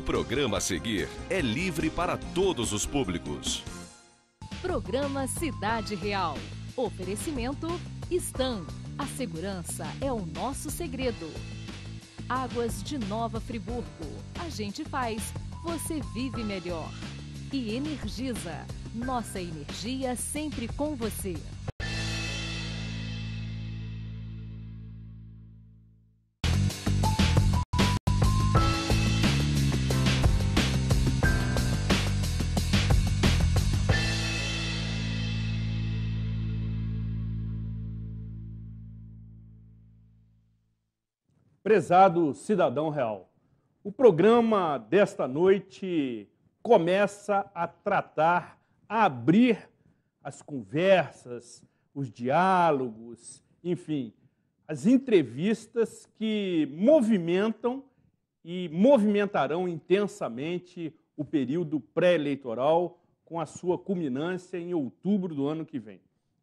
O programa a seguir é livre para todos os públicos. Programa Cidade Real. Oferecimento Stan. A segurança é o nosso segredo. Águas de Nova Friburgo. A gente faz, você vive melhor. E Energisa. Nossa energia sempre com você. Prezado cidadão real, o programa desta noite começa a tratar, a abrir as conversas, os diálogos, enfim, as entrevistas que movimentam e movimentarão intensamente o período pré-eleitoral com a sua culminância em outubro do ano que vem.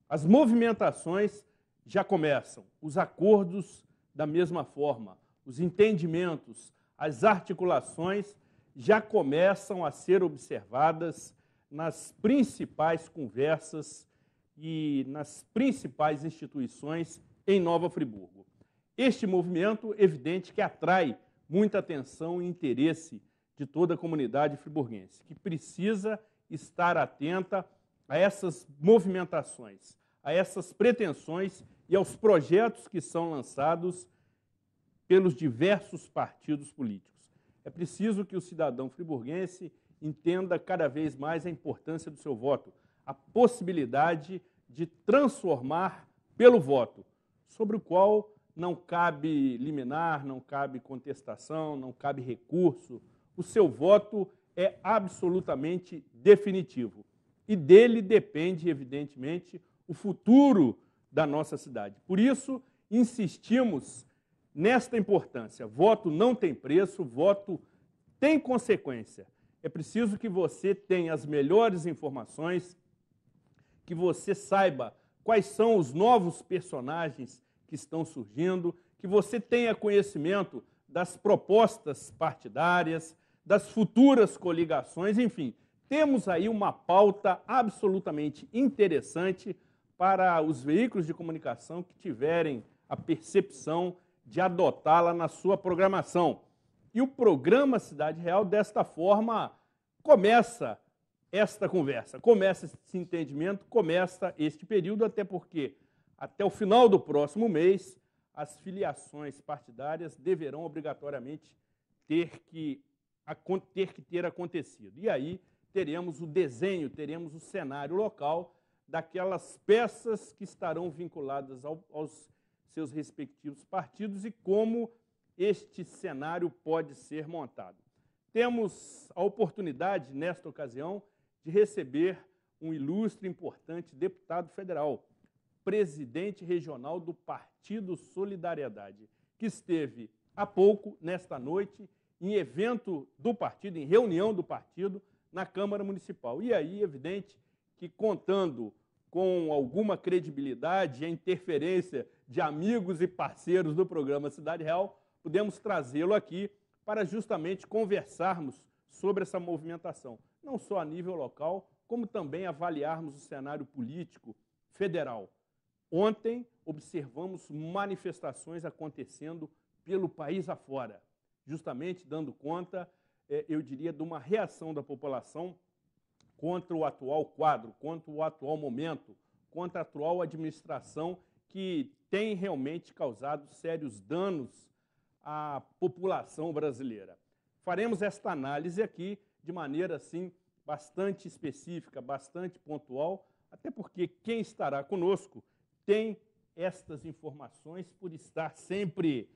As movimentações já começam, os acordos da mesma forma, os entendimentos, as articulações já começam a ser observadas nas principais conversas e nas principais instituições em Nova Friburgo. Este movimento, evidente que atrai muita atenção e interesse de toda a comunidade friburguense, que precisa estar atenta a essas movimentações, a essas pretensões e aos projetos que são lançados pelos diversos partidos políticos. É preciso que o cidadão friburguense entenda cada vez mais a importância do seu voto, a possibilidade de transformar pelo voto, sobre o qual não cabe liminar, não cabe contestação, não cabe recurso. O seu voto é absolutamente definitivo. E dele depende, evidentemente, o futuro da nossa cidade. Por isso, insistimos nesta importância. Voto não tem preço, voto tem consequência. É preciso que você tenha as melhores informações, que você saiba quais são os novos personagens que estão surgindo, que você tenha conhecimento das propostas partidárias, das futuras coligações, enfim. Temos aí uma pauta absolutamente interessante para os veículos de comunicação que tiverem a percepção de adotá-la na sua programação. E o programa Cidade Real, desta forma, começa esta conversa, começa esse entendimento, começa este período, até porque até o final do próximo mês, as filiações partidárias deverão obrigatoriamente ter que, ter que ter acontecido. E aí teremos o desenho, teremos o cenário local daquelas peças que estarão vinculadas ao, aos seus respectivos partidos e como este cenário pode ser montado. Temos a oportunidade, nesta ocasião, de receber um ilustre e importante deputado federal, presidente regional do Partido Solidariedade, que esteve há pouco, nesta noite, em evento do partido, em reunião do partido, na Câmara Municipal. E aí, evidente que contando com alguma credibilidade a interferência de amigos e parceiros do programa Cidade Real, pudemos trazê-lo aqui para justamente conversarmos sobre essa movimentação, não só a nível local, como também avaliarmos o cenário político federal. Ontem observamos manifestações acontecendo pelo país afora, justamente dando conta, eh, eu diria, de uma reação da população contra o atual quadro, contra o atual momento, contra a atual administração que tem realmente causado sérios danos à população brasileira. Faremos esta análise aqui de maneira assim bastante específica, bastante pontual, até porque quem estará conosco tem estas informações por estar sempre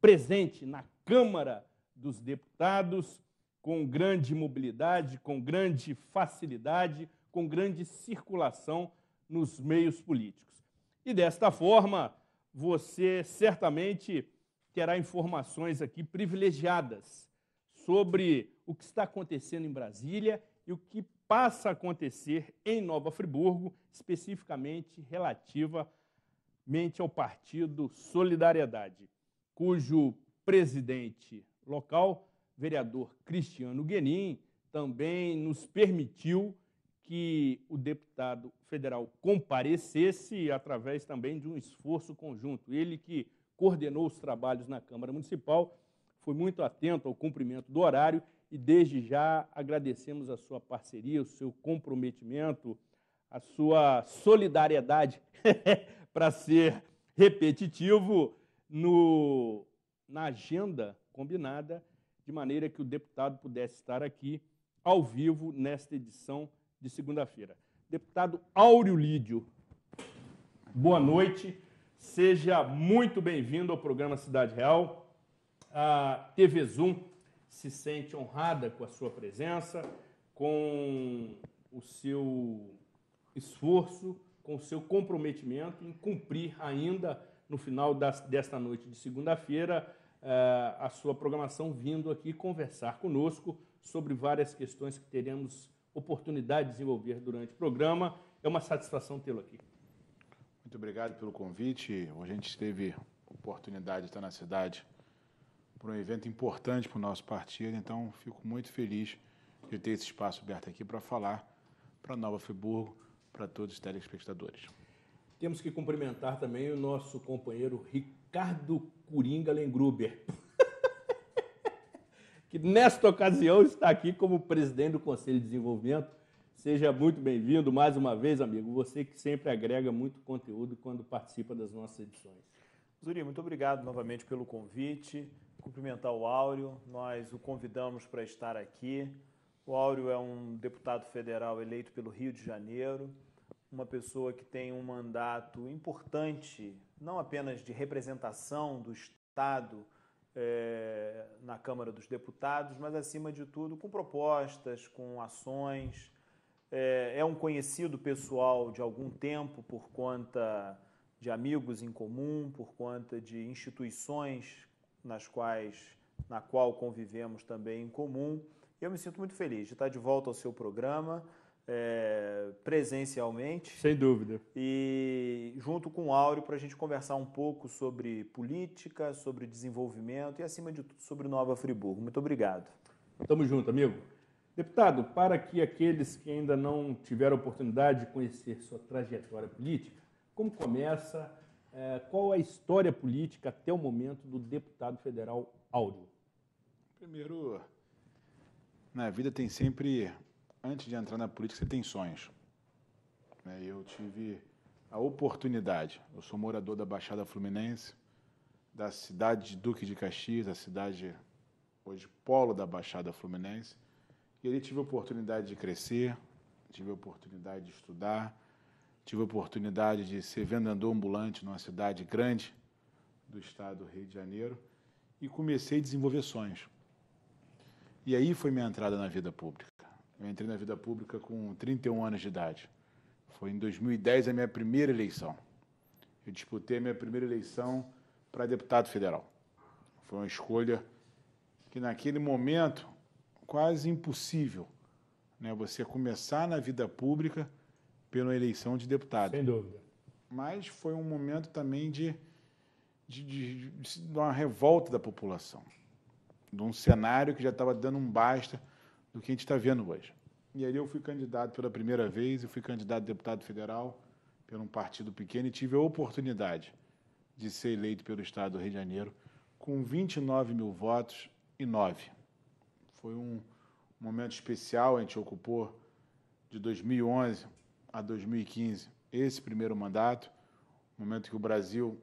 presente na Câmara dos Deputados, com grande mobilidade, com grande facilidade, com grande circulação nos meios políticos. E desta forma, você certamente terá informações aqui privilegiadas sobre o que está acontecendo em Brasília e o que passa a acontecer em Nova Friburgo, especificamente relativamente ao partido Solidariedade, cujo presidente local vereador Cristiano Guenin também nos permitiu que o deputado federal comparecesse através também de um esforço conjunto. Ele que coordenou os trabalhos na Câmara Municipal, foi muito atento ao cumprimento do horário e desde já agradecemos a sua parceria, o seu comprometimento, a sua solidariedade para ser repetitivo no na agenda combinada de maneira que o deputado pudesse estar aqui ao vivo nesta edição de segunda-feira. Deputado Áureo Lídio, boa noite. Seja muito bem-vindo ao programa Cidade Real. A TV Zoom se sente honrada com a sua presença, com o seu esforço, com o seu comprometimento em cumprir ainda no final das, desta noite de segunda-feira eh, a sua programação vindo aqui conversar conosco sobre várias questões que teremos oportunidade de desenvolver durante o programa. É uma satisfação tê-lo aqui. Muito obrigado pelo convite. Hoje a gente teve oportunidade de estar na cidade para um evento importante para o nosso partido, então fico muito feliz de ter esse espaço aberto aqui para falar para Nova Friburgo, para todos os telespectadores. Temos que cumprimentar também o nosso companheiro Rick Ricardo Coringa Lengruber, que nesta ocasião está aqui como presidente do Conselho de Desenvolvimento. Seja muito bem-vindo mais uma vez, amigo. Você que sempre agrega muito conteúdo quando participa das nossas edições. Zuri, muito obrigado novamente pelo convite. Cumprimentar o Áureo. Nós o convidamos para estar aqui. O Áureo é um deputado federal eleito pelo Rio de Janeiro uma pessoa que tem um mandato importante, não apenas de representação do Estado é, na Câmara dos Deputados, mas acima de tudo com propostas, com ações. É, é um conhecido pessoal de algum tempo por conta de amigos em comum, por conta de instituições nas quais na qual convivemos também em comum. Eu me sinto muito feliz de estar de volta ao seu programa é, presencialmente. Sem dúvida. E junto com o Áureo para a gente conversar um pouco sobre política, sobre desenvolvimento e, acima de tudo, sobre Nova Friburgo. Muito obrigado. Tamo junto, amigo. Deputado, para que aqueles que ainda não tiveram oportunidade de conhecer sua trajetória política, como começa, é, qual a história política até o momento do deputado federal Áureo? Primeiro, na vida tem sempre antes de entrar na política, você tem sonhos. É, eu tive a oportunidade, eu sou morador da Baixada Fluminense, da cidade de Duque de Caxias, a cidade hoje polo da Baixada Fluminense, e ali tive a oportunidade de crescer, tive a oportunidade de estudar, tive a oportunidade de ser vendedor ambulante numa cidade grande do estado do Rio de Janeiro e comecei a desenvolver sonhos. E aí foi minha entrada na vida pública. Eu entrei na vida pública com 31 anos de idade. Foi em 2010 a minha primeira eleição. Eu disputei a minha primeira eleição para deputado federal. Foi uma escolha que, naquele momento, quase impossível né, você começar na vida pública pela eleição de deputado. Sem dúvida. Mas foi um momento também de, de, de, de uma revolta da população, de um cenário que já estava dando um basta do que a gente está vendo hoje. E aí eu fui candidato pela primeira vez, eu fui candidato a deputado federal por um partido pequeno e tive a oportunidade de ser eleito pelo Estado do Rio de Janeiro com 29 mil votos e nove. Foi um momento especial, a gente ocupou de 2011 a 2015 esse primeiro mandato, momento que o Brasil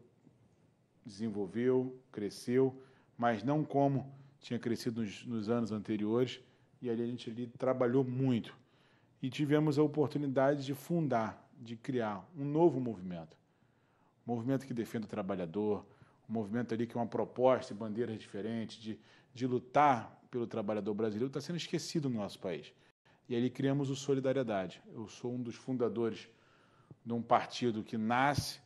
desenvolveu, cresceu, mas não como tinha crescido nos, nos anos anteriores, e ali a gente ali trabalhou muito. E tivemos a oportunidade de fundar, de criar um novo movimento. Um movimento que defenda o trabalhador, um movimento ali que é uma proposta e bandeiras diferentes, de, de lutar pelo trabalhador brasileiro, está sendo esquecido no nosso país. E ali criamos o Solidariedade. Eu sou um dos fundadores de um partido que nasce,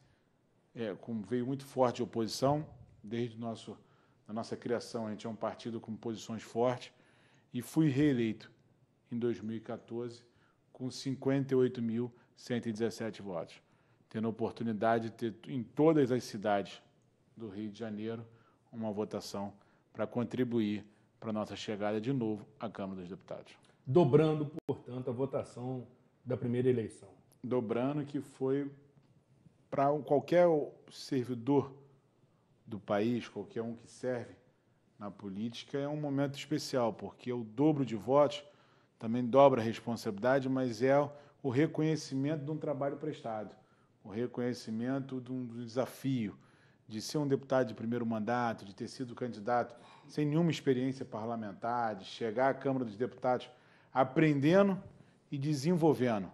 é, com, veio muito forte de oposição, desde nosso, a nossa criação. A gente é um partido com posições fortes, e fui reeleito em 2014 com 58.117 votos, tendo a oportunidade de ter em todas as cidades do Rio de Janeiro uma votação para contribuir para a nossa chegada de novo à Câmara dos Deputados. Dobrando, portanto, a votação da primeira eleição. Dobrando que foi para qualquer servidor do país, qualquer um que serve na política é um momento especial, porque o dobro de votos também dobra a responsabilidade, mas é o reconhecimento de um trabalho prestado, o reconhecimento de um desafio de ser um deputado de primeiro mandato, de ter sido candidato sem nenhuma experiência parlamentar, de chegar à Câmara dos Deputados aprendendo e desenvolvendo,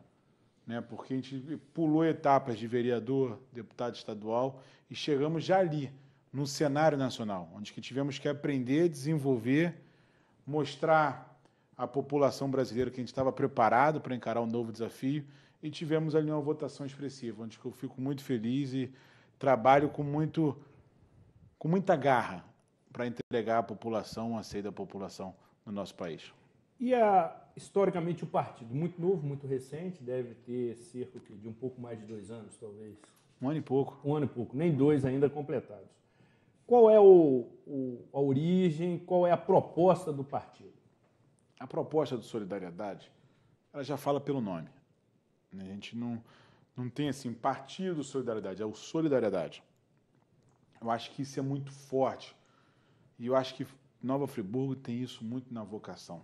né? Porque a gente pulou etapas de vereador, deputado estadual e chegamos já ali no cenário nacional, onde que tivemos que aprender, desenvolver, mostrar à população brasileira que a gente estava preparado para encarar um novo desafio e tivemos ali uma votação expressiva, onde que eu fico muito feliz e trabalho com muito com muita garra para entregar à população, a sede da população no nosso país. E a, historicamente o partido, muito novo, muito recente, deve ter cerca de um pouco mais de dois anos, talvez. Um ano e pouco. Um ano e pouco, nem dois ainda completados qual é o, o, a origem, qual é a proposta do partido? A proposta do Solidariedade, ela já fala pelo nome. Né? A gente não, não tem assim, partido Solidariedade, é o Solidariedade. Eu acho que isso é muito forte. E eu acho que Nova Friburgo tem isso muito na vocação.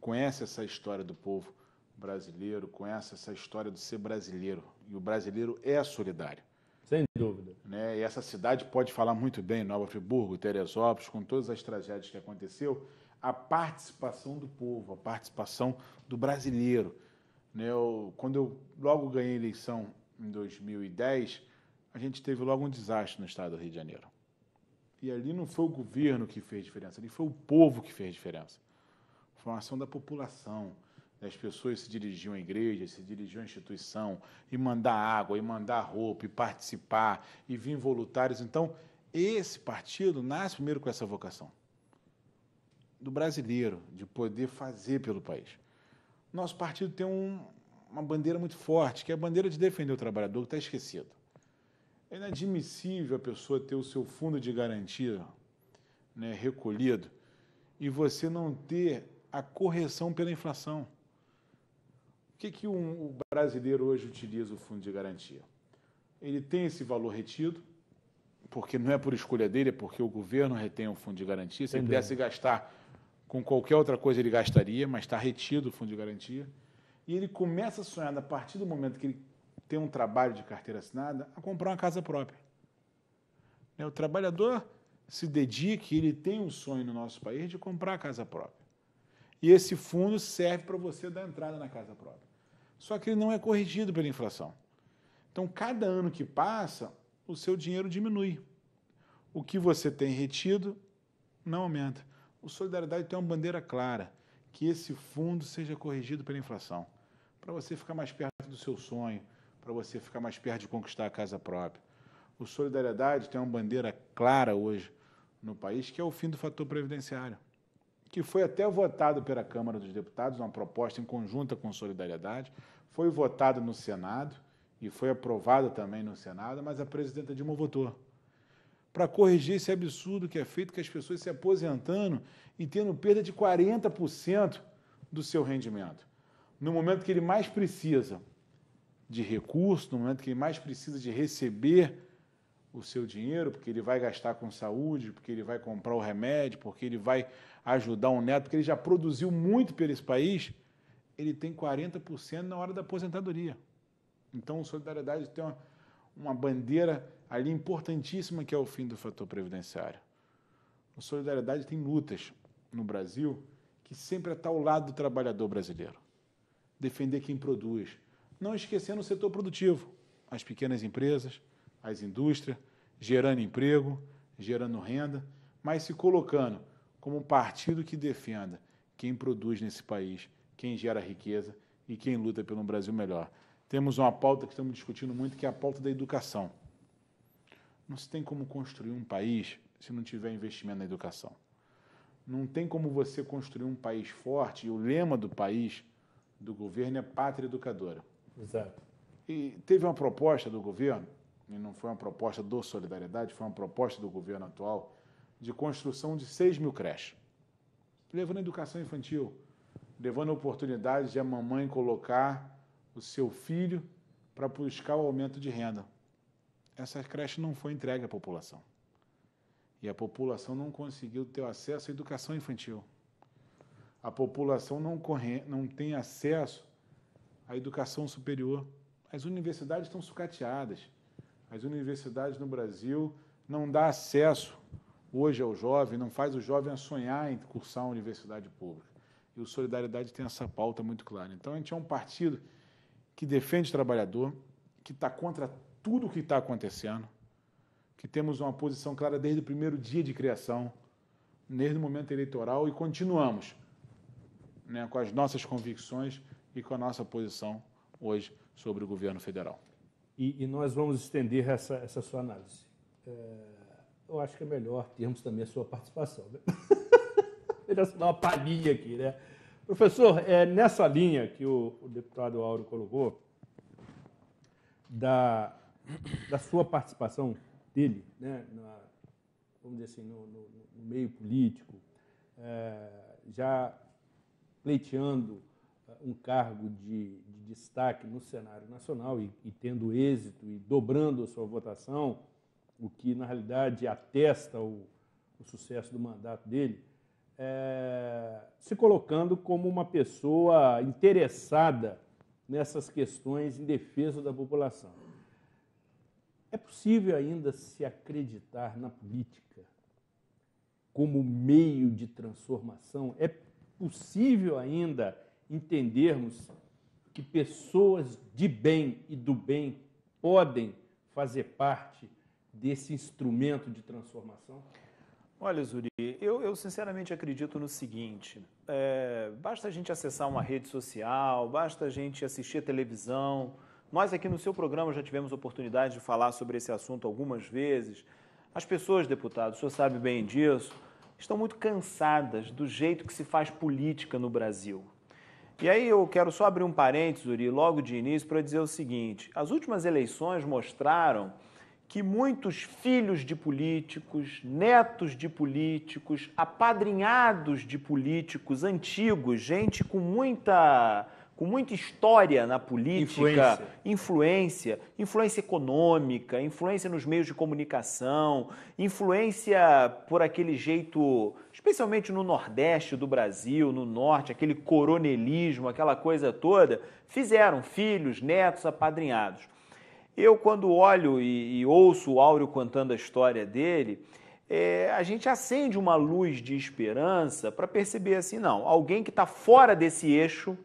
Conhece essa história do povo brasileiro, conhece essa história do ser brasileiro. E o brasileiro é solidário. Sem dúvida. Né? E essa cidade pode falar muito bem, Nova Friburgo, Teresópolis, com todas as tragédias que aconteceu, a participação do povo, a participação do brasileiro. Né? Eu, quando eu logo ganhei a eleição em 2010, a gente teve logo um desastre no estado do Rio de Janeiro. E ali não foi o governo que fez diferença, ali foi o povo que fez diferença. Foi uma ação da população. Né? as pessoas se dirigiam à igreja, se dirigiam à instituição, e mandar água, e mandar roupa, e participar, e vir voluntários. Então, esse partido nasce primeiro com essa vocação do brasileiro, de poder fazer pelo país. Nosso partido tem um, uma bandeira muito forte, que é a bandeira de defender o trabalhador, que está esquecido. É inadmissível a pessoa ter o seu fundo de garantia né, recolhido e você não ter a correção pela inflação que, que um, o brasileiro hoje utiliza o fundo de garantia? Ele tem esse valor retido, porque não é por escolha dele, é porque o governo retém o fundo de garantia. Se ele pudesse gastar com qualquer outra coisa, ele gastaria, mas está retido o fundo de garantia. E ele começa a sonhar, a partir do momento que ele tem um trabalho de carteira assinada, a comprar uma casa própria. Né, o trabalhador se dedica, ele tem um sonho no nosso país de comprar a casa própria. E esse fundo serve para você dar entrada na casa própria. Só que ele não é corrigido pela inflação. Então, cada ano que passa, o seu dinheiro diminui. O que você tem retido não aumenta. O Solidariedade tem uma bandeira clara: que esse fundo seja corrigido pela inflação, para você ficar mais perto do seu sonho, para você ficar mais perto de conquistar a casa própria. O Solidariedade tem uma bandeira clara hoje no país, que é o fim do fator previdenciário que foi até votado pela Câmara dos Deputados, uma proposta em conjunta com solidariedade, foi votada no Senado e foi aprovada também no Senado, mas a presidenta Dilma votou. Para corrigir esse absurdo que é feito, que as pessoas se aposentando e tendo perda de 40% do seu rendimento. No momento que ele mais precisa de recurso, no momento que ele mais precisa de receber o seu dinheiro, porque ele vai gastar com saúde, porque ele vai comprar o remédio, porque ele vai ajudar um neto, porque ele já produziu muito pelo esse país, ele tem 40% na hora da aposentadoria. Então, solidariedade tem uma, uma bandeira ali importantíssima que é o fim do fator previdenciário. O solidariedade tem lutas no Brasil que sempre é está ao lado do trabalhador brasileiro. Defender quem produz, não esquecendo o setor produtivo, as pequenas empresas, as indústrias, gerando emprego, gerando renda, mas se colocando como um partido que defenda quem produz nesse país, quem gera riqueza e quem luta pelo um Brasil melhor. Temos uma pauta que estamos discutindo muito, que é a pauta da educação. Não se tem como construir um país se não tiver investimento na educação. Não tem como você construir um país forte, e o lema do país, do governo, é pátria educadora. Exato. E teve uma proposta do governo e não foi uma proposta do Solidariedade, foi uma proposta do governo atual, de construção de 6 mil creches. Levando a educação infantil, levando a oportunidade de a mamãe colocar o seu filho para buscar o aumento de renda. Essa creche não foi entregue à população. E a população não conseguiu ter acesso à educação infantil. A população não, corre, não tem acesso à educação superior. As universidades estão sucateadas. As universidades no Brasil não dá acesso hoje ao jovem, não faz o jovem a sonhar em cursar uma universidade pública. E o Solidariedade tem essa pauta muito clara. Então, a gente é um partido que defende o trabalhador, que está contra tudo o que está acontecendo, que temos uma posição clara desde o primeiro dia de criação, desde o momento eleitoral, e continuamos né, com as nossas convicções e com a nossa posição hoje sobre o governo federal. E, e nós vamos estender essa, essa sua análise. É, eu acho que é melhor termos também a sua participação. Né? melhor dar uma palhinha aqui, né? Professor, é nessa linha que o, o deputado Auro colocou, da, da sua participação dele, né, na, vamos dizer assim, no, no, no meio político, é, já pleiteando é, um cargo de, destaque no cenário nacional e, e tendo êxito e dobrando a sua votação, o que na realidade atesta o, o sucesso do mandato dele, é, se colocando como uma pessoa interessada nessas questões em defesa da população. É possível ainda se acreditar na política como meio de transformação? É possível ainda entendermos que pessoas de bem e do bem podem fazer parte desse instrumento de transformação? Olha, Zuri, eu, eu sinceramente acredito no seguinte: é, basta a gente acessar uma rede social, basta a gente assistir a televisão. Nós aqui no seu programa já tivemos oportunidade de falar sobre esse assunto algumas vezes. As pessoas, deputado, o senhor sabe bem disso, estão muito cansadas do jeito que se faz política no Brasil. E aí eu quero só abrir um parênteses, Uri, logo de início, para dizer o seguinte: as últimas eleições mostraram que muitos filhos de políticos, netos de políticos, apadrinhados de políticos antigos, gente com muita com muita história na política, influência. influência, influência, econômica, influência nos meios de comunicação, influência por aquele jeito, especialmente no Nordeste do Brasil, no Norte, aquele coronelismo, aquela coisa toda, fizeram filhos, netos, apadrinhados. Eu, quando olho e, e ouço o Áureo contando a história dele, é, a gente acende uma luz de esperança para perceber assim, não, alguém que está fora desse eixo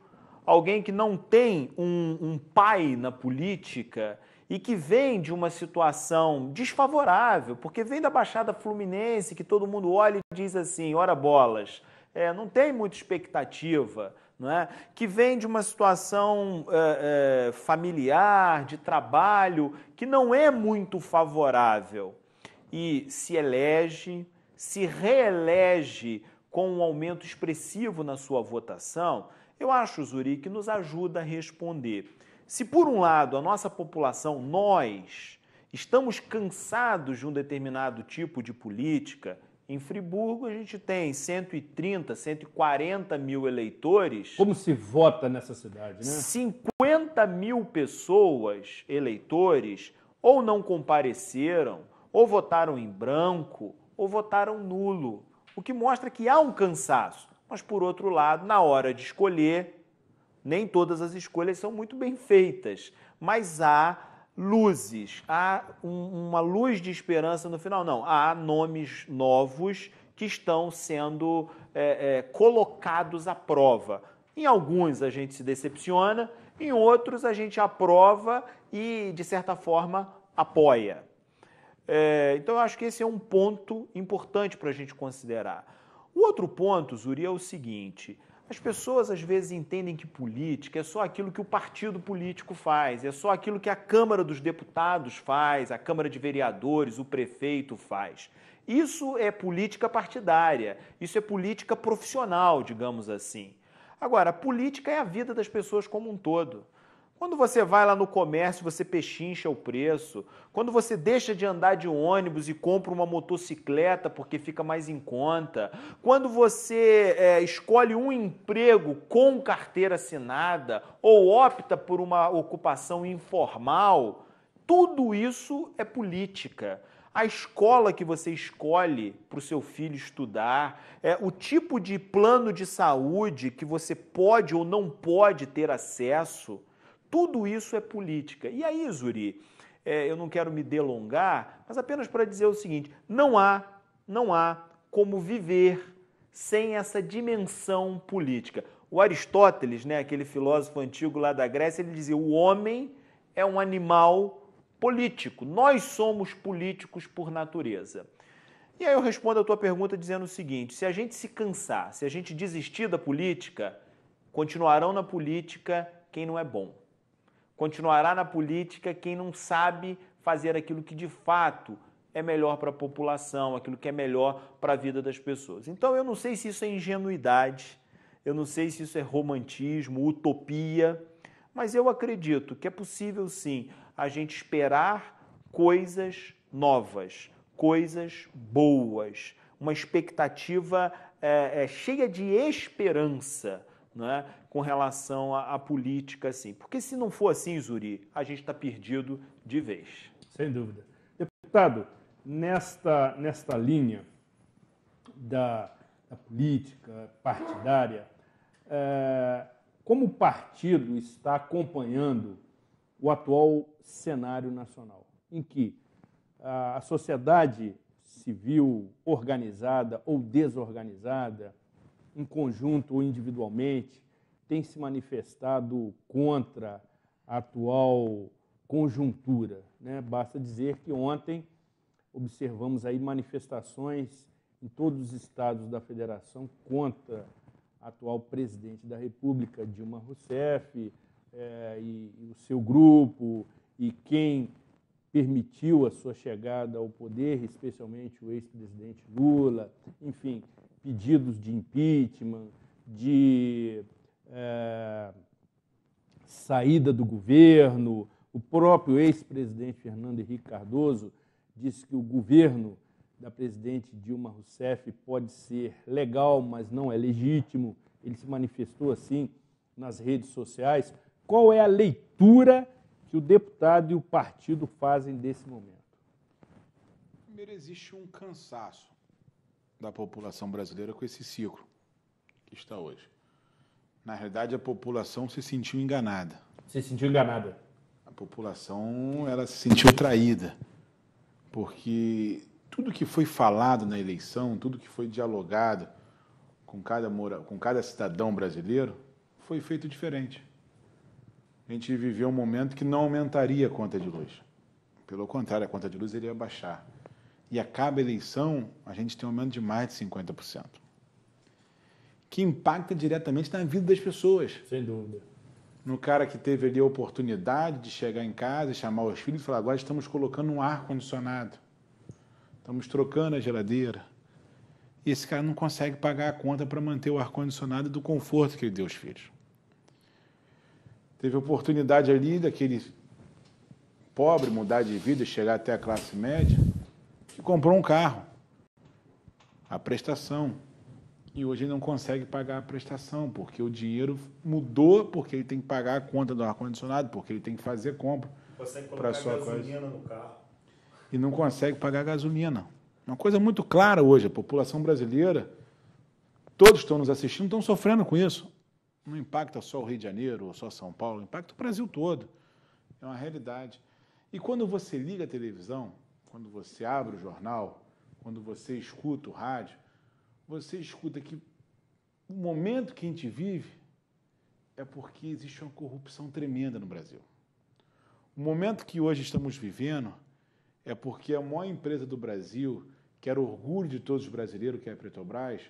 alguém que não tem um, um pai na política e que vem de uma situação desfavorável, porque vem da Baixada Fluminense, que todo mundo olha e diz assim: ora bolas, é, não tem muita expectativa, não é? que vem de uma situação é, é, familiar, de trabalho, que não é muito favorável, e se elege, se reelege com um aumento expressivo na sua votação, eu acho, Zuri, que nos ajuda a responder. Se, por um lado, a nossa população, nós, estamos cansados de um determinado tipo de política, em Friburgo a gente tem 130, 140 mil eleitores. Como se vota nessa cidade, né? 50 mil pessoas, eleitores, ou não compareceram, ou votaram em branco, ou votaram nulo. O que mostra que há um cansaço. Mas, por outro lado, na hora de escolher, nem todas as escolhas são muito bem feitas, mas há luzes, há um, uma luz de esperança no final. Não, há nomes novos que estão sendo é, é, colocados à prova. Em alguns a gente se decepciona, em outros a gente aprova e, de certa forma, apoia. É, então, eu acho que esse é um ponto importante para a gente considerar. O outro ponto, Zuri, é o seguinte: as pessoas às vezes entendem que política é só aquilo que o partido político faz, é só aquilo que a Câmara dos Deputados faz, a Câmara de Vereadores, o prefeito faz. Isso é política partidária, isso é política profissional, digamos assim. Agora, a política é a vida das pessoas como um todo. Quando você vai lá no comércio, você pechincha o preço. Quando você deixa de andar de ônibus e compra uma motocicleta porque fica mais em conta. Quando você é, escolhe um emprego com carteira assinada ou opta por uma ocupação informal, tudo isso é política a escola que você escolhe para o seu filho estudar, é, o tipo de plano de saúde que você pode ou não pode ter acesso, tudo isso é política. E aí, Zuri, é, eu não quero me delongar, mas apenas para dizer o seguinte: não há, não há como viver sem essa dimensão política. O Aristóteles, né, aquele filósofo antigo lá da Grécia, ele dizia: o homem é um animal político. Nós somos políticos por natureza. E aí eu respondo a tua pergunta dizendo o seguinte: se a gente se cansar, se a gente desistir da política, continuarão na política quem não é bom. Continuará na política quem não sabe fazer aquilo que de fato é melhor para a população, aquilo que é melhor para a vida das pessoas. Então eu não sei se isso é ingenuidade, eu não sei se isso é romantismo, utopia, mas eu acredito que é possível sim a gente esperar coisas novas, coisas boas, uma expectativa é, é, cheia de esperança né, com relação à, à política, assim. Porque se não for assim, Zuri, a gente está perdido de vez. Sem dúvida. Deputado, nesta, nesta linha da, da política partidária, é, como o partido está acompanhando o atual cenário nacional, em que a, a sociedade civil organizada ou desorganizada, em conjunto ou individualmente, tem se manifestado contra a atual conjuntura. Né? Basta dizer que ontem observamos aí manifestações em todos os estados da federação contra a atual presidente da República, Dilma Rousseff, é, e, e o seu grupo, e quem permitiu a sua chegada ao poder, especialmente o ex-presidente Lula, enfim, pedidos de impeachment, de é, saída do governo. O próprio ex-presidente Fernando Henrique Cardoso disse que o governo da presidente Dilma Rousseff pode ser legal, mas não é legítimo. Ele se manifestou assim nas redes sociais. Qual é a leitura que o deputado e o partido fazem desse momento? Primeiro, existe um cansaço da população brasileira com esse ciclo que está hoje. Na realidade, a população se sentiu enganada. Se sentiu enganada. A população ela se sentiu traída, porque tudo que foi falado na eleição, tudo que foi dialogado com cada, mora, com cada cidadão brasileiro, foi feito diferente. A gente viveu um momento que não aumentaria a conta de luz. Pelo contrário, a conta de luz iria baixar e acaba a eleição, a gente tem um aumento de mais de 50%. Que impacta diretamente na vida das pessoas. Sem dúvida. No cara que teve ali a oportunidade de chegar em casa e chamar os filhos e falar: agora estamos colocando um ar-condicionado, estamos trocando a geladeira. E esse cara não consegue pagar a conta para manter o ar-condicionado do conforto que ele deu aos filhos. Teve a oportunidade ali daquele pobre mudar de vida e chegar até a classe média comprou um carro, a prestação, e hoje ele não consegue pagar a prestação, porque o dinheiro mudou, porque ele tem que pagar a conta do ar-condicionado, porque ele tem que fazer compra. Consegue colocar sua gasolina coisa. no carro. E não consegue pagar gasolina. Uma coisa muito clara hoje, a população brasileira, todos estão nos assistindo, estão sofrendo com isso. Não impacta só o Rio de Janeiro ou só São Paulo, impacta o Brasil todo. É uma realidade. E quando você liga a televisão, quando você abre o jornal, quando você escuta o rádio, você escuta que o momento que a gente vive é porque existe uma corrupção tremenda no Brasil. O momento que hoje estamos vivendo é porque a maior empresa do Brasil, que era orgulho de todos os brasileiros, que é a Petrobras,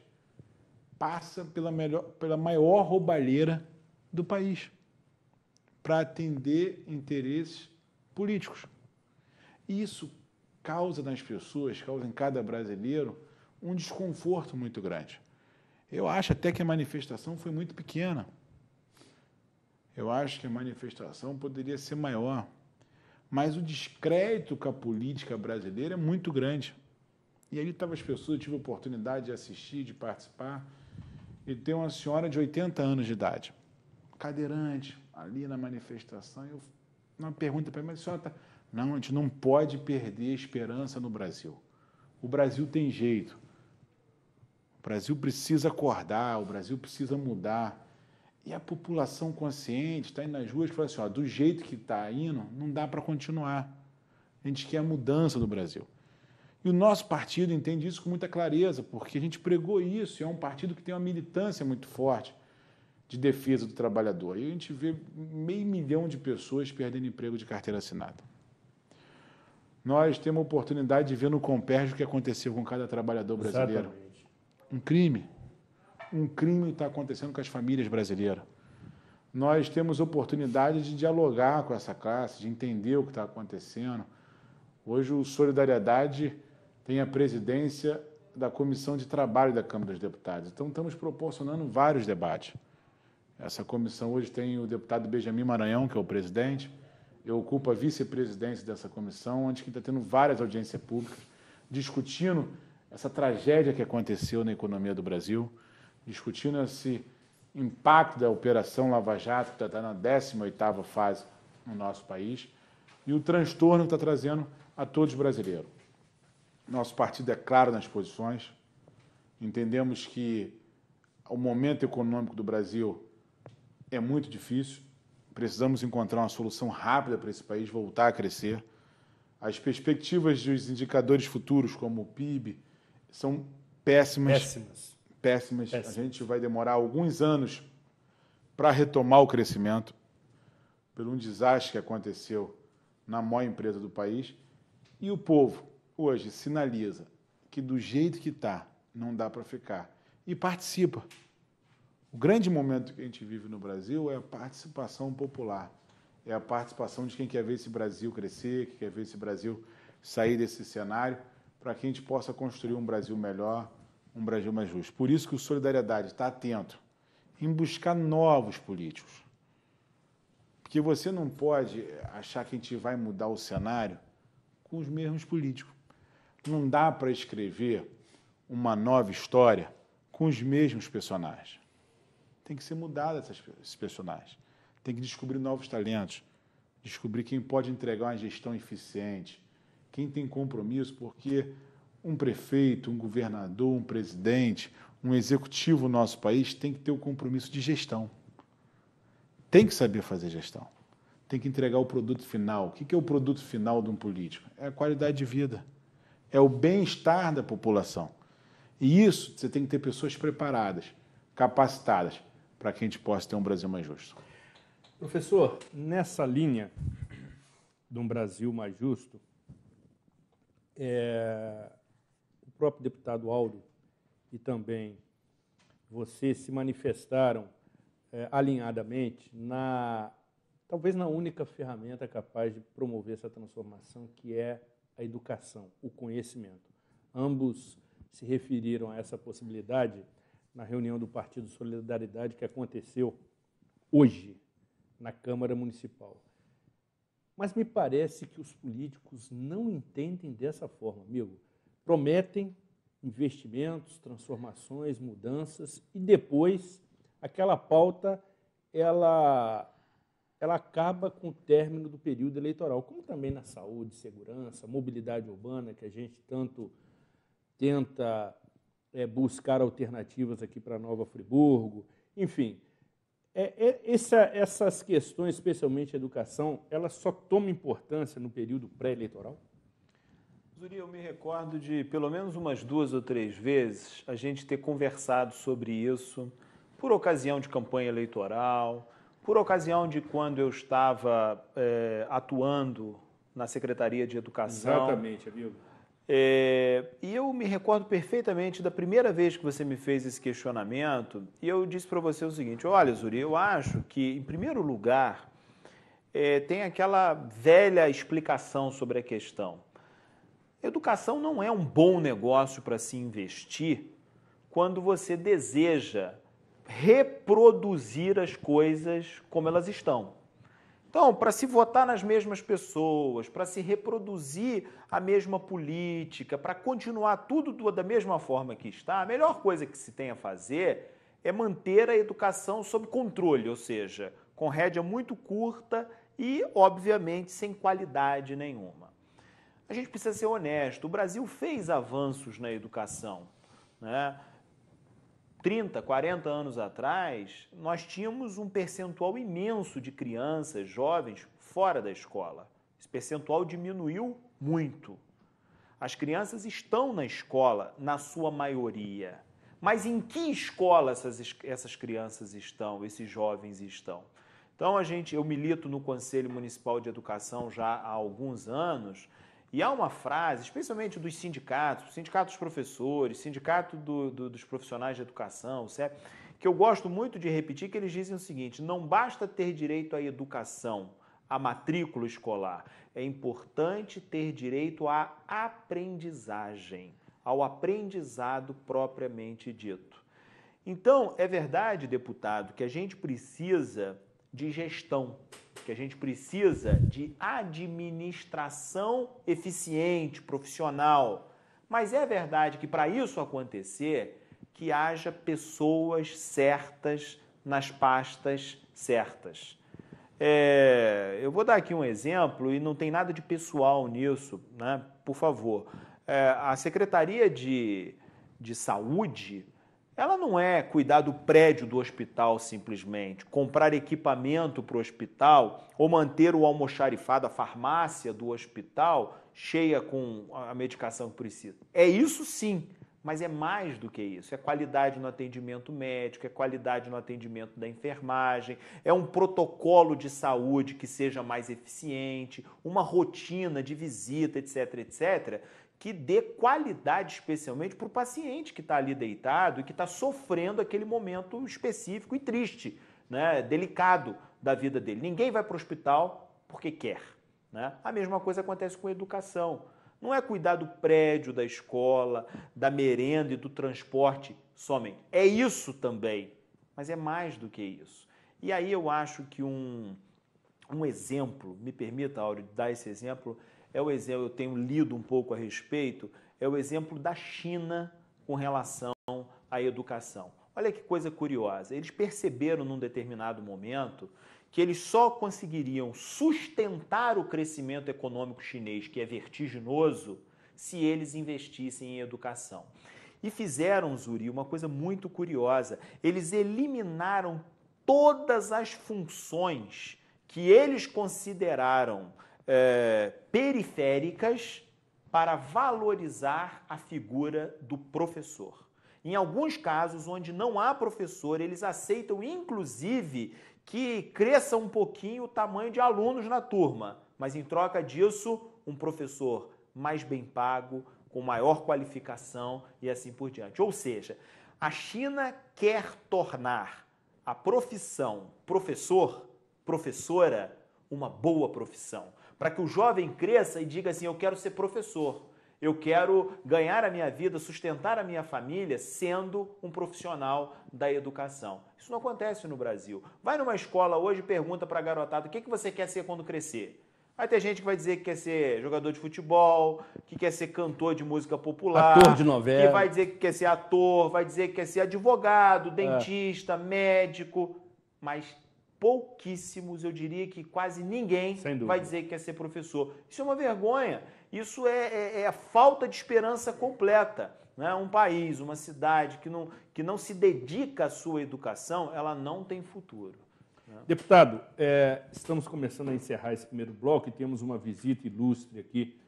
passa pela, melhor, pela maior roubalheira do país para atender interesses políticos. E isso causa nas pessoas, causa em cada brasileiro, um desconforto muito grande. Eu acho até que a manifestação foi muito pequena. Eu acho que a manifestação poderia ser maior. Mas o descrédito com a política brasileira é muito grande. E aí estavam as pessoas, eu tive a oportunidade de assistir, de participar. E tem uma senhora de 80 anos de idade, cadeirante, ali na manifestação. Eu, uma pergunta para mim, mas a senhora está não, né? a gente não pode perder a esperança no Brasil. O Brasil tem jeito. O Brasil precisa acordar, o Brasil precisa mudar. E a população consciente está indo nas ruas e fala assim: ó, do jeito que está indo, não dá para continuar. A gente quer a mudança do Brasil. E o nosso partido entende isso com muita clareza, porque a gente pregou isso, e é um partido que tem uma militância muito forte de defesa do trabalhador. E a gente vê meio milhão de pessoas perdendo emprego de carteira assinada nós temos a oportunidade de ver no Comperj o que aconteceu com cada trabalhador brasileiro. Exatamente. Um crime. Um crime está acontecendo com as famílias brasileiras. Nós temos oportunidade de dialogar com essa classe, de entender o que está acontecendo. Hoje o Solidariedade tem a presidência da Comissão de Trabalho da Câmara dos Deputados. Então estamos proporcionando vários debates. Essa comissão hoje tem o deputado Benjamin Maranhão, que é o presidente, eu ocupo a vice-presidência dessa comissão, onde está tendo várias audiências públicas, discutindo essa tragédia que aconteceu na economia do Brasil, discutindo esse impacto da Operação Lava Jato, que está tá na 18ª fase no nosso país, e o transtorno que está trazendo a todos os brasileiros. Nosso partido é claro nas posições, entendemos que o momento econômico do Brasil é muito difícil, Precisamos encontrar uma solução rápida para esse país voltar a crescer. As perspectivas dos indicadores futuros, como o PIB, são péssimas. Péssimas. Péssimas. péssimas. A gente vai demorar alguns anos para retomar o crescimento pelo um desastre que aconteceu na maior empresa do país. E o povo hoje sinaliza que do jeito que está, não dá para ficar. E participa. O grande momento que a gente vive no Brasil é a participação popular, é a participação de quem quer ver esse Brasil crescer, que quer ver esse Brasil sair desse cenário, para que a gente possa construir um Brasil melhor, um Brasil mais justo. Por isso que o Solidariedade está atento em buscar novos políticos. Porque você não pode achar que a gente vai mudar o cenário com os mesmos políticos. Não dá para escrever uma nova história com os mesmos personagens tem que ser mudado essas, esses personagens. Tem que descobrir novos talentos, descobrir quem pode entregar uma gestão eficiente, quem tem compromisso, porque um prefeito, um governador, um presidente, um executivo no nosso país tem que ter o compromisso de gestão. Tem que saber fazer gestão. Tem que entregar o produto final. O que é o produto final de um político? É a qualidade de vida, é o bem-estar da população. E isso você tem que ter pessoas preparadas, capacitadas para que a gente possa ter um Brasil mais justo. Professor, nessa linha de um Brasil mais justo, é, o próprio deputado Aldo e também você se manifestaram é, alinhadamente na talvez na única ferramenta capaz de promover essa transformação, que é a educação, o conhecimento. Ambos se referiram a essa possibilidade na reunião do Partido Solidariedade que aconteceu hoje na Câmara Municipal. Mas me parece que os políticos não entendem dessa forma, amigo. Prometem investimentos, transformações, mudanças e depois aquela pauta ela ela acaba com o término do período eleitoral, como também na saúde, segurança, mobilidade urbana que a gente tanto tenta é, buscar alternativas aqui para Nova Friburgo, enfim. É, é, essa, essas questões, especialmente a educação, elas só tomam importância no período pré-eleitoral? Zuri, eu me recordo de pelo menos umas duas ou três vezes a gente ter conversado sobre isso por ocasião de campanha eleitoral, por ocasião de quando eu estava é, atuando na Secretaria de Educação. Exatamente, amigo é, e eu me recordo perfeitamente da primeira vez que você me fez esse questionamento, e eu disse para você o seguinte: olha, Zuri, eu acho que, em primeiro lugar, é, tem aquela velha explicação sobre a questão. Educação não é um bom negócio para se investir quando você deseja reproduzir as coisas como elas estão. Então, para se votar nas mesmas pessoas, para se reproduzir a mesma política, para continuar tudo da mesma forma que está, a melhor coisa que se tem a fazer é manter a educação sob controle, ou seja, com rédea muito curta e, obviamente, sem qualidade nenhuma. A gente precisa ser honesto: o Brasil fez avanços na educação. Né? 30, 40 anos atrás, nós tínhamos um percentual imenso de crianças, jovens, fora da escola. Esse percentual diminuiu muito. As crianças estão na escola, na sua maioria. Mas em que escola essas, essas crianças estão, esses jovens estão? Então a gente, eu milito no Conselho Municipal de Educação já há alguns anos e há uma frase, especialmente dos sindicatos, sindicato dos professores, sindicato do, do, dos profissionais de educação, certo? que eu gosto muito de repetir, que eles dizem o seguinte: não basta ter direito à educação, à matrícula escolar, é importante ter direito à aprendizagem, ao aprendizado propriamente dito. Então, é verdade, deputado, que a gente precisa de gestão, que a gente precisa de administração eficiente, profissional. Mas é verdade que para isso acontecer, que haja pessoas certas nas pastas certas. É, eu vou dar aqui um exemplo e não tem nada de pessoal nisso, né? Por favor, é, a Secretaria de, de Saúde ela não é cuidar do prédio do hospital simplesmente, comprar equipamento para o hospital ou manter o almoxarifado, a farmácia do hospital cheia com a medicação que precisa. É isso sim, mas é mais do que isso. É qualidade no atendimento médico, é qualidade no atendimento da enfermagem, é um protocolo de saúde que seja mais eficiente, uma rotina de visita, etc, etc, que dê qualidade, especialmente para o paciente que está ali deitado e que está sofrendo aquele momento específico e triste, né, delicado da vida dele. Ninguém vai para o hospital porque quer. Né? A mesma coisa acontece com a educação. Não é cuidar do prédio, da escola, da merenda e do transporte somente. É isso também, mas é mais do que isso. E aí eu acho que um, um exemplo, me permita, Áureo, dar esse exemplo, é o exemplo, eu tenho lido um pouco a respeito, é o exemplo da China com relação à educação. Olha que coisa curiosa. Eles perceberam num determinado momento que eles só conseguiriam sustentar o crescimento econômico chinês, que é vertiginoso, se eles investissem em educação. E fizeram, Zuri, uma coisa muito curiosa. Eles eliminaram todas as funções que eles consideraram é, periféricas para valorizar a figura do professor. Em alguns casos, onde não há professor, eles aceitam inclusive que cresça um pouquinho o tamanho de alunos na turma, mas em troca disso, um professor mais bem pago, com maior qualificação e assim por diante. Ou seja, a China quer tornar a profissão professor, professora, uma boa profissão para que o jovem cresça e diga assim: eu quero ser professor, eu quero ganhar a minha vida, sustentar a minha família sendo um profissional da educação. Isso não acontece no Brasil. Vai numa escola hoje e pergunta para a garotada: o que, que você quer ser quando crescer? Vai ter gente que vai dizer que quer ser jogador de futebol, que quer ser cantor de música popular. Ator de novela. Que vai dizer que quer ser ator, vai dizer que quer ser advogado, é. dentista, é. médico. Mas pouquíssimos, eu diria que quase ninguém vai dizer que quer é ser professor. Isso é uma vergonha, isso é, é, é falta de esperança completa. Né? Um país, uma cidade que não, que não se dedica à sua educação, ela não tem futuro. Né? Deputado, é, estamos começando a encerrar esse primeiro bloco e temos uma visita ilustre aqui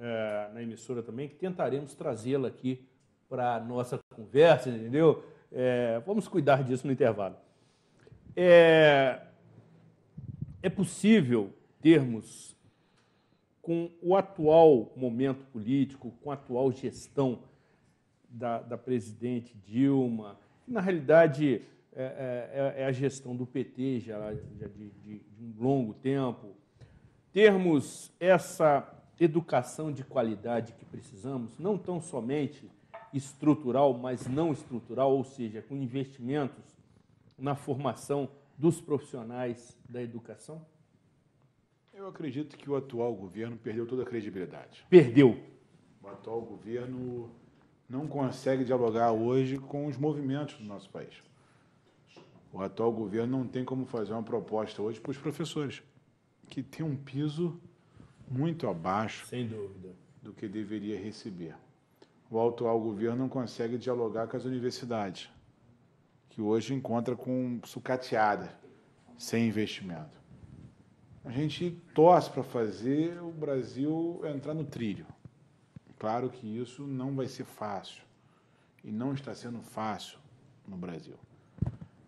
é, na emissora também, que tentaremos trazê-la aqui para a nossa conversa, entendeu? É, vamos cuidar disso no intervalo. É, é possível termos, com o atual momento político, com a atual gestão da, da presidente Dilma, na realidade é, é, é, a gestão do PT já, já de, de, de um longo tempo, termos essa educação de qualidade que precisamos, não tão somente estrutural, mas não estrutural, ou seja, com investimentos na formação dos profissionais da educação? Eu acredito que o atual governo perdeu toda a credibilidade. Perdeu. O atual governo não consegue dialogar hoje com os movimentos do nosso país. O atual governo não tem como fazer uma proposta hoje para os professores, que tem um piso muito abaixo Sem dúvida. do que deveria receber. O atual governo não consegue dialogar com as universidades, que hoje encontra com sucateada, sem investimento. A gente torce para fazer o Brasil entrar no trilho. Claro que isso não vai ser fácil e não está sendo fácil no Brasil.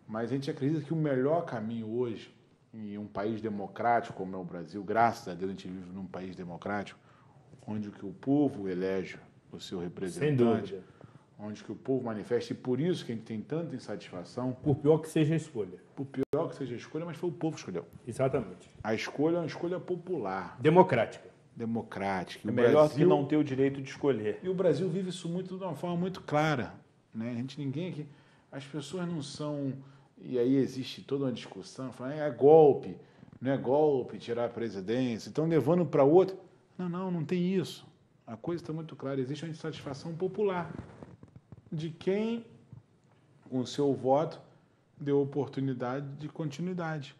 Mas a gente acredita que o melhor caminho hoje, em um país democrático como é o Brasil, graças a Deus a gente vive num país democrático, onde o que o povo elege o seu representante onde que o povo manifesta, e por isso que a gente tem tanta insatisfação. Por pior que seja a escolha. Por pior que seja a escolha, mas foi o povo que escolheu. Exatamente. A escolha é uma escolha popular. Democrática. Democrática. É melhor Brasil... que não ter o direito de escolher. E o Brasil vive isso muito de uma forma muito clara. Né? A gente, ninguém aqui... As pessoas não são... E aí existe toda uma discussão, falando, é, é golpe, não é golpe tirar a presidência, estão levando para outro. Não, não, não tem isso. A coisa está muito clara, existe uma insatisfação popular de quem com seu voto deu oportunidade de continuidade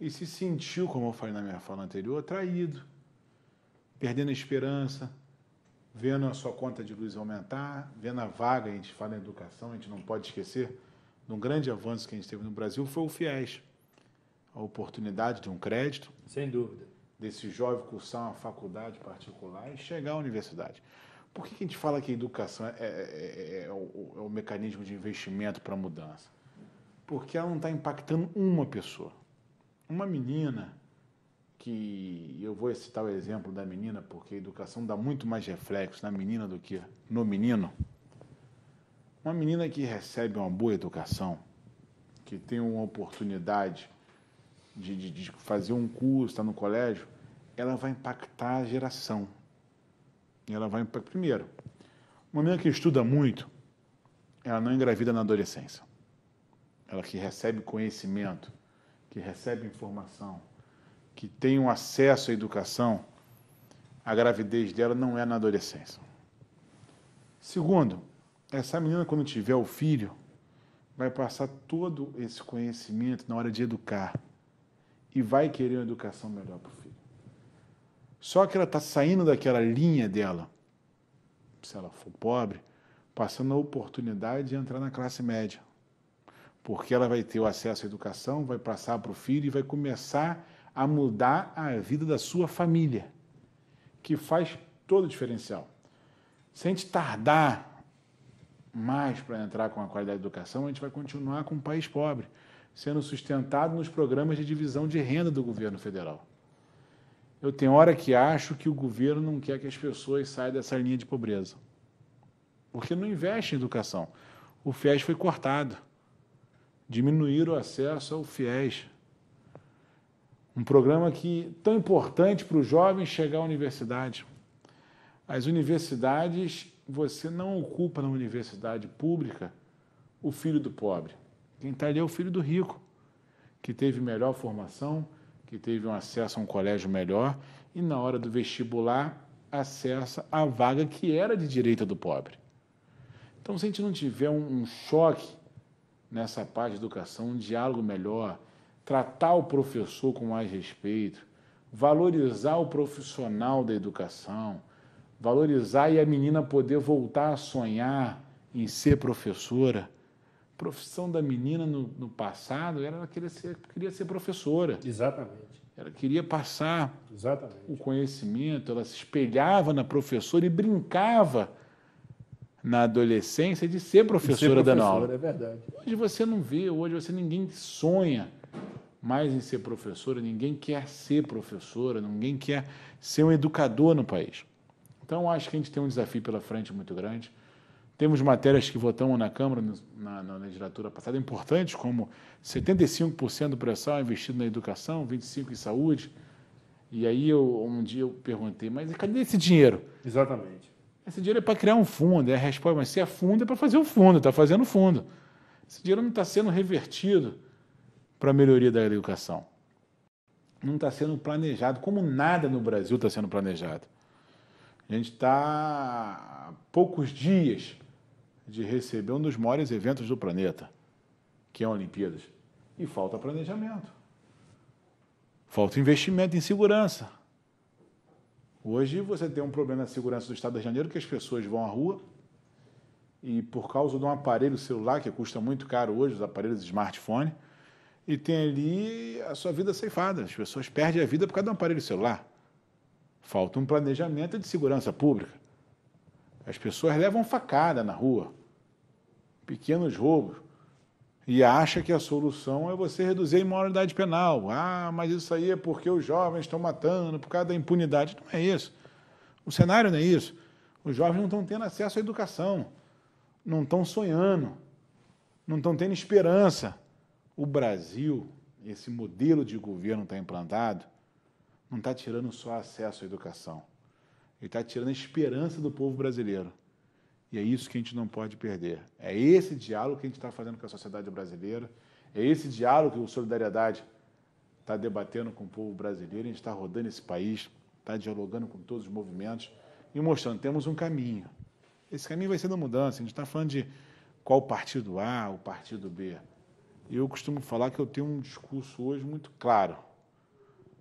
e se sentiu, como eu falei na minha fala anterior, traído, perdendo a esperança, vendo a sua conta de luz aumentar, vendo a vaga, a gente fala em educação, a gente não pode esquecer, de um grande avanço que a gente teve no Brasil foi o FIES, a oportunidade de um crédito. Sem dúvida. Desse jovem cursar uma faculdade particular e chegar à universidade. Por que a gente fala que a educação é, é, é, é o, o, é mecanismo de investimento para mudança? Porque ela não está impactando uma pessoa. Uma menina, que eu vou citar o exemplo da menina, porque a educação dá muito mais reflexo na menina do que no menino. Uma menina que recebe uma boa educação, que tem uma oportunidade de, de, de fazer um curso, está no colégio, ela vai impactar a geração, ela vai para primeiro. Uma menina que estuda muito, ela não engravida na adolescência. Ela que recebe conhecimento, que recebe informação, que tem um acesso à educação, a gravidez dela não é na adolescência. Segundo, essa menina quando tiver o filho, vai passar todo esse conhecimento na hora de educar e vai querer uma educação melhor para o filho. Só que ela está saindo daquela linha dela, se ela for pobre, passando a oportunidade de entrar na classe média. Porque ela vai ter o acesso à educação, vai passar para o filho e vai começar a mudar a vida da sua família, que faz todo o diferencial. Se a gente tardar mais para entrar com a qualidade da educação, a gente vai continuar com um país pobre, sendo sustentado nos programas de divisão de renda do governo federal. Eu tenho hora que acho que o governo não quer que as pessoas saiam dessa linha de pobreza. Porque não investe em educação. O FIES foi cortado. Diminuíram o acesso ao FIES. Um programa que tão importante para o jovem chegar à universidade. As universidades, você não ocupa na universidade pública o filho do pobre. Quem está ali é o filho do rico, que teve melhor formação, que teve um acesso a um colégio melhor, e na hora do vestibular acessa a vaga que era de direita do pobre. Então, se a gente não tiver um, um choque nessa parte de educação, um diálogo melhor, tratar o professor com mais respeito, valorizar o profissional da educação, valorizar e a menina poder voltar a sonhar em ser professora, profissão da menina no, no passado era ela queria ser, queria ser professora. Exatamente. Ela queria passar Exatamente. o conhecimento, ela se espelhava na professora e brincava na adolescência de ser professora, da aula. É verdade. Hoje você não vê, hoje você ninguém sonha mais em ser professora, ninguém quer ser professora, ninguém quer ser um educador no país. Então acho que a gente tem um desafio pela frente muito grande. Temos matérias que votamos na Câmara na, na legislatura passada importantes, como 75% do pré-sal é investido na educação, 25% em saúde. E aí eu, um dia eu perguntei, mas cadê esse dinheiro? Exatamente. Esse dinheiro é para criar um fundo. É a resposta, mas se é fundo, é para fazer o um fundo, está fazendo fundo. Esse dinheiro não está sendo revertido para a melhoria da educação. Não está sendo planejado, como nada no Brasil está sendo planejado. A gente está poucos dias de receber um dos maiores eventos do planeta, que é a Olimpíadas. E falta planejamento. Falta investimento em segurança. Hoje você tem um problema na segurança do Estado de Janeiro que as pessoas vão à rua e por causa de um aparelho celular que custa muito caro hoje, os aparelhos de smartphone, e tem ali a sua vida ceifada. As pessoas perdem a vida por causa de um aparelho celular. Falta um planejamento de segurança pública. As pessoas levam facada na rua, pequenos roubos, e acha que a solução é você reduzir a imoralidade penal. Ah, mas isso aí é porque os jovens estão matando, por causa da impunidade. Não é isso. O cenário não é isso. Os jovens não estão tendo acesso à educação, não estão sonhando, não estão tendo esperança. O Brasil, esse modelo de governo está implantado, não está tirando só acesso à educação ele está tirando a esperança do povo brasileiro. E é isso que a gente não pode perder. É esse diálogo que a gente está fazendo com a sociedade brasileira, é esse diálogo que o Solidariedade está debatendo com o povo brasileiro, a gente está rodando esse país, está dialogando com todos os movimentos e mostrando, temos um caminho. Esse caminho vai ser da mudança, a gente está falando de qual partido A, o partido B. Eu costumo falar que eu tenho um discurso hoje muito claro.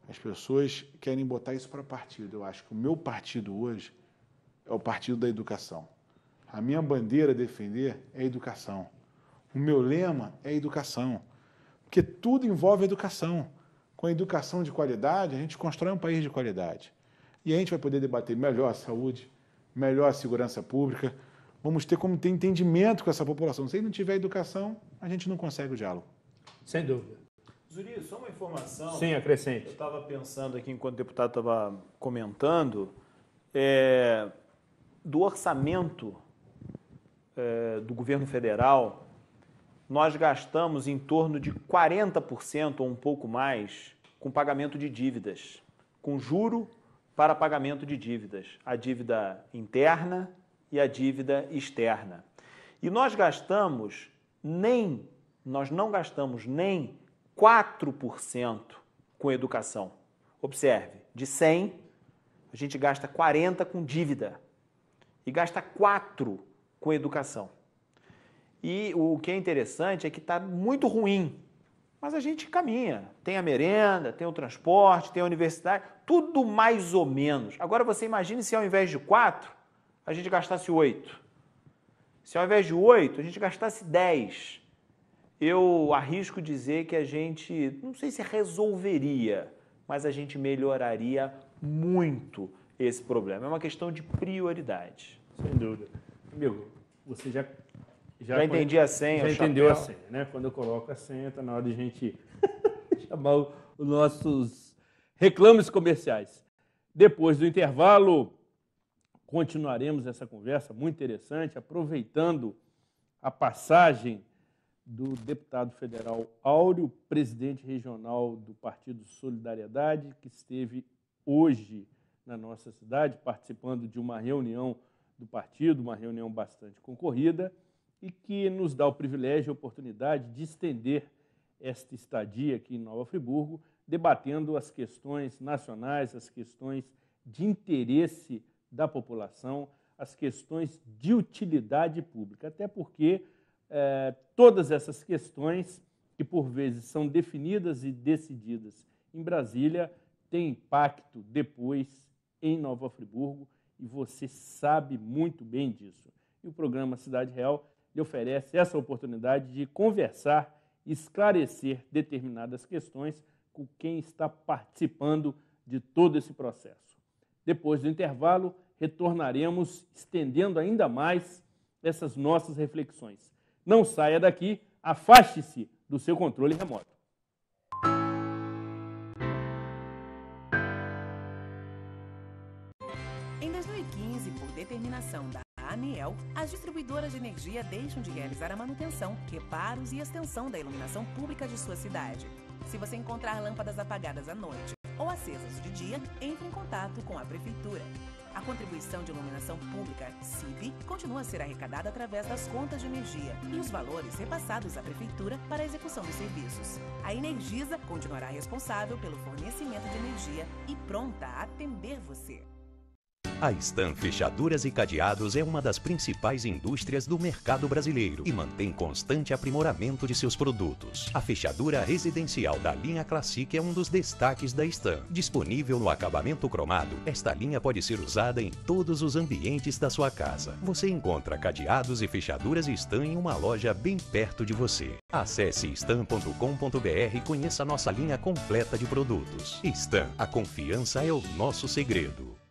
As pessoas querem botar isso para partido. Eu acho que o meu partido hoje é o partido da educação. A minha bandeira a defender é a educação. O meu lema é a educação. Porque tudo envolve educação. Com a educação de qualidade, a gente constrói um país de qualidade. E a gente vai poder debater melhor a saúde, melhor a segurança pública. Vamos ter como ter entendimento com essa população. Se não tiver educação, a gente não consegue o diálogo. Sem dúvida. Zuri, só uma informação. Sim, acrescente. Eu estava pensando aqui, enquanto o deputado estava comentando, é, do orçamento é, do governo federal, nós gastamos em torno de 40% ou um pouco mais com pagamento de dívidas, com juro para pagamento de dívidas, a dívida interna e a dívida externa. E nós gastamos nem, nós não gastamos nem 4% com educação. Observe, de 100, a gente gasta 40 com dívida e gasta 4 com educação. E o que é interessante é que está muito ruim, mas a gente caminha. Tem a merenda, tem o transporte, tem a universidade, tudo mais ou menos. Agora você imagine se ao invés de 4, a gente gastasse 8. Se ao invés de 8, a gente gastasse 10 eu arrisco dizer que a gente, não sei se resolveria, mas a gente melhoraria muito esse problema. É uma questão de prioridade. Sem dúvida. Amigo, você já. Já, já entendi a senha, Já entendeu chapéu. a senha, né? Quando eu coloco a senha, tá na hora de a gente chamar os nossos reclames comerciais. Depois do intervalo, continuaremos essa conversa muito interessante, aproveitando a passagem do deputado federal Áureo, presidente regional do Partido Solidariedade, que esteve hoje na nossa cidade participando de uma reunião do partido, uma reunião bastante concorrida, e que nos dá o privilégio e a oportunidade de estender esta estadia aqui em Nova Friburgo, debatendo as questões nacionais, as questões de interesse da população, as questões de utilidade pública, até porque é, todas essas questões que por vezes são definidas e decididas em Brasília têm impacto depois em Nova Friburgo e você sabe muito bem disso. E o programa Cidade Real lhe oferece essa oportunidade de conversar e esclarecer determinadas questões com quem está participando de todo esse processo. Depois do intervalo, retornaremos estendendo ainda mais essas nossas reflexões. Não saia daqui, afaste-se do seu controle remoto. Em 2015, por determinação da ANEEL, as distribuidoras de energia deixam de realizar a manutenção, reparos e extensão da iluminação pública de sua cidade. Se você encontrar lâmpadas apagadas à noite ou acesas de dia, entre em contato com a Prefeitura. A contribuição de iluminação pública, CIB, continua a ser arrecadada através das contas de energia e os valores repassados à Prefeitura para a execução dos serviços. A Energisa continuará responsável pelo fornecimento de energia e pronta a atender você. A Stan Fechaduras e Cadeados é uma das principais indústrias do mercado brasileiro e mantém constante aprimoramento de seus produtos. A fechadura residencial da linha Classic é um dos destaques da Stan. Disponível no acabamento cromado, esta linha pode ser usada em todos os ambientes da sua casa. Você encontra cadeados e fechaduras Stan em uma loja bem perto de você. Acesse stan.com.br e conheça nossa linha completa de produtos. Stan, a confiança é o nosso segredo.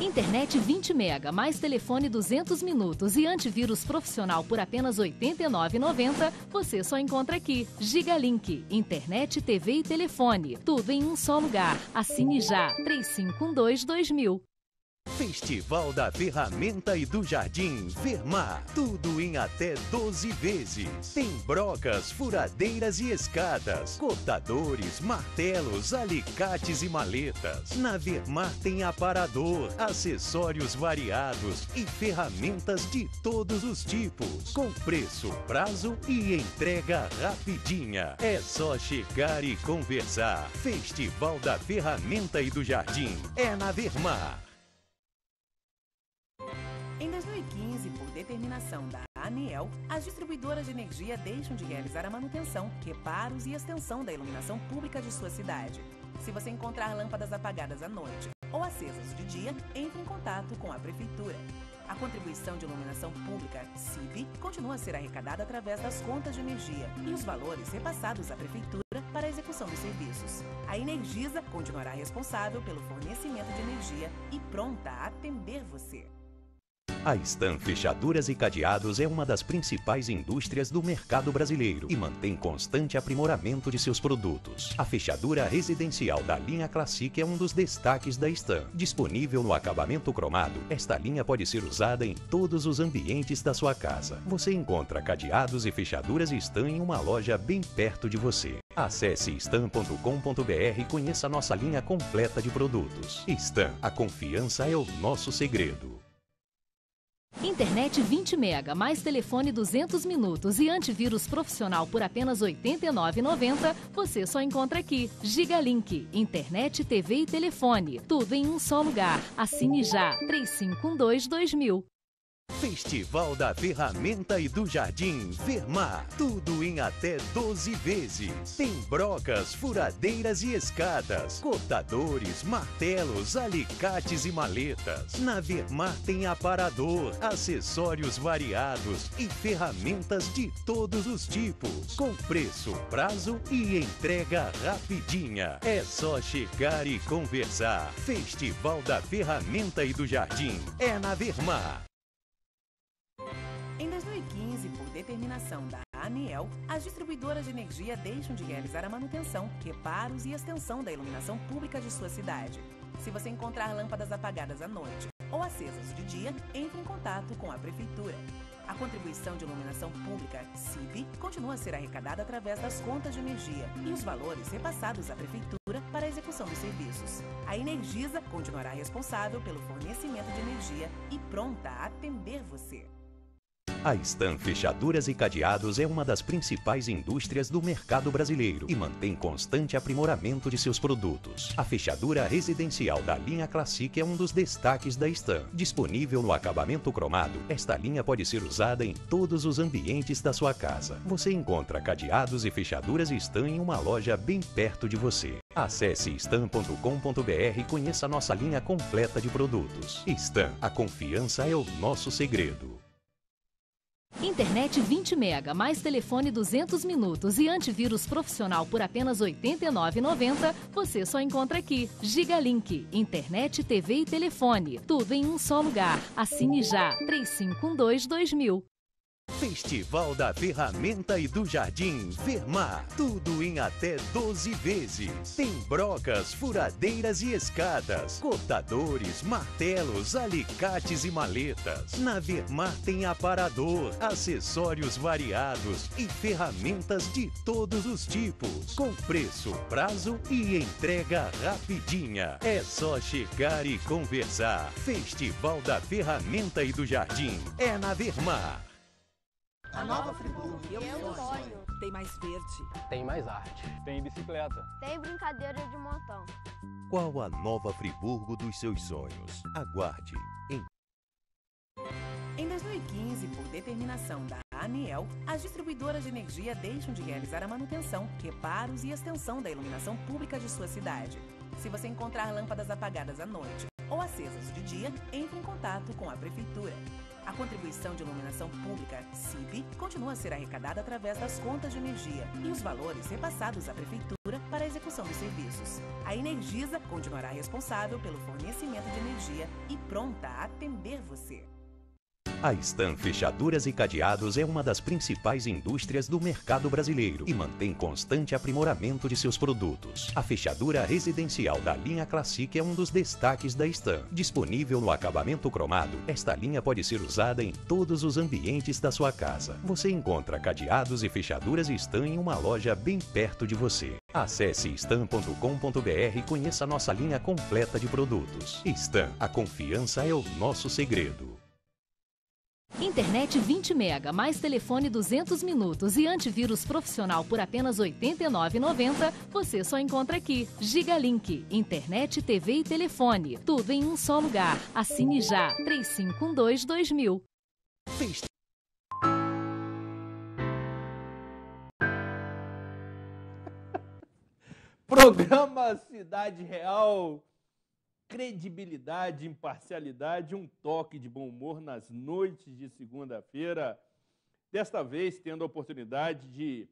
Internet 20 mega, mais telefone 200 minutos e antivírus profissional por apenas R$ 89,90, você só encontra aqui. Gigalink, internet, TV e telefone, tudo em um só lugar. Assine já, 3512 2000. Festival da Ferramenta e do Jardim Vermar. Tudo em até 12 vezes. Tem brocas, furadeiras e escadas, cortadores, martelos, alicates e maletas. Na Vermar tem aparador, acessórios variados e ferramentas de todos os tipos, com preço, prazo e entrega rapidinha. É só chegar e conversar. Festival da Ferramenta e do Jardim é na Vermar. Em 2015, por determinação da ANEEL, as distribuidoras de energia deixam de realizar a manutenção, reparos e extensão da iluminação pública de sua cidade. Se você encontrar lâmpadas apagadas à noite ou acesas de dia, entre em contato com a Prefeitura. A contribuição de iluminação pública, CIB, continua a ser arrecadada através das contas de energia e os valores repassados à Prefeitura para a execução dos serviços. A Energisa continuará responsável pelo fornecimento de energia e pronta a atender você. A Stan Fechaduras e Cadeados é uma das principais indústrias do mercado brasileiro e mantém constante aprimoramento de seus produtos. A fechadura residencial da linha Classic é um dos destaques da Stan. Disponível no acabamento cromado, esta linha pode ser usada em todos os ambientes da sua casa. Você encontra cadeados e fechaduras Stan em uma loja bem perto de você. Acesse stan.com.br e conheça nossa linha completa de produtos. Stan, a confiança é o nosso segredo. Internet 20 mega, mais telefone 200 minutos e antivírus profissional por apenas R$ 89,90, você só encontra aqui. Gigalink, internet, TV e telefone, tudo em um só lugar. Assine já, 3512 2000. Festival da Ferramenta e do Jardim Vermar. Tudo em até 12 vezes. Tem brocas, furadeiras e escadas, cortadores, martelos, alicates e maletas. Na Vermar tem aparador, acessórios variados e ferramentas de todos os tipos, com preço, prazo e entrega rapidinha. É só chegar e conversar. Festival da Ferramenta e do Jardim é na Vermar. determinação da ANEEL, as distribuidoras de energia deixam de realizar a manutenção, reparos e extensão da iluminação pública de sua cidade. Se você encontrar lâmpadas apagadas à noite ou acesas de dia, entre em contato com a Prefeitura. A contribuição de iluminação pública, CIB, continua a ser arrecadada através das contas de energia e os valores repassados à Prefeitura para a execução dos serviços. A Energisa continuará responsável pelo fornecimento de energia e pronta a atender você. A Stan Fechaduras e Cadeados é uma das principais indústrias do mercado brasileiro e mantém constante aprimoramento de seus produtos. A fechadura residencial da linha Classic é um dos destaques da Stan. Disponível no acabamento cromado, esta linha pode ser usada em todos os ambientes da sua casa. Você encontra cadeados e fechaduras Stan em uma loja bem perto de você. Acesse stan.com.br e conheça nossa linha completa de produtos. Stan, a confiança é o nosso segredo. Internet 20 mega, mais telefone 200 minutos e antivírus profissional por apenas R$ 89,90, você só encontra aqui. Gigalink, internet, TV e telefone, tudo em um só lugar. Assine já, 3512 2000. Festival da Ferramenta e do Jardim Vermar. Tudo em até 12 vezes. Tem brocas, furadeiras e escadas, cortadores, martelos, alicates e maletas. Na Vermar tem aparador, acessórios variados e ferramentas de todos os tipos, com preço, prazo e entrega rapidinha. É só chegar e conversar. Festival da Ferramenta e do Jardim é na Vermar. A nova Friburgo. Eu, sonho. Tem mais verde. Tem mais arte. Tem bicicleta. Tem brincadeira de montão. Qual a nova Friburgo dos seus sonhos? Aguarde em em 2015, por determinação da ANEEL, as distribuidoras de energia deixam de realizar a manutenção, reparos e extensão da iluminação pública de sua cidade. Se você encontrar lâmpadas apagadas à noite ou acesas de dia, entre em contato com a Prefeitura. A contribuição de iluminação pública, CIP, continua a ser arrecadada através das contas de energia e os valores repassados à Prefeitura para a execução dos serviços. A Energisa continuará responsável pelo fornecimento de energia e pronta a atender você. A Stan Fechaduras e Cadeados é uma das principais indústrias do mercado brasileiro e mantém constante aprimoramento de seus produtos. A fechadura residencial da linha Classic é um dos destaques da Stan. Disponível no acabamento cromado, esta linha pode ser usada em todos os ambientes da sua casa. Você encontra cadeados e fechaduras Stan em uma loja bem perto de você. Acesse stan.com.br e conheça nossa linha completa de produtos. Stan, a confiança é o nosso segredo. Internet 20 mega, mais telefone 200 minutos e antivírus profissional por apenas R$ 89,90, você só encontra aqui. Gigalink, internet, TV e telefone, tudo em um só lugar. Assine já, 3512-2000. Programa Cidade Real credibilidade, imparcialidade, um toque de bom humor nas noites de segunda-feira. Desta vez, tendo a oportunidade de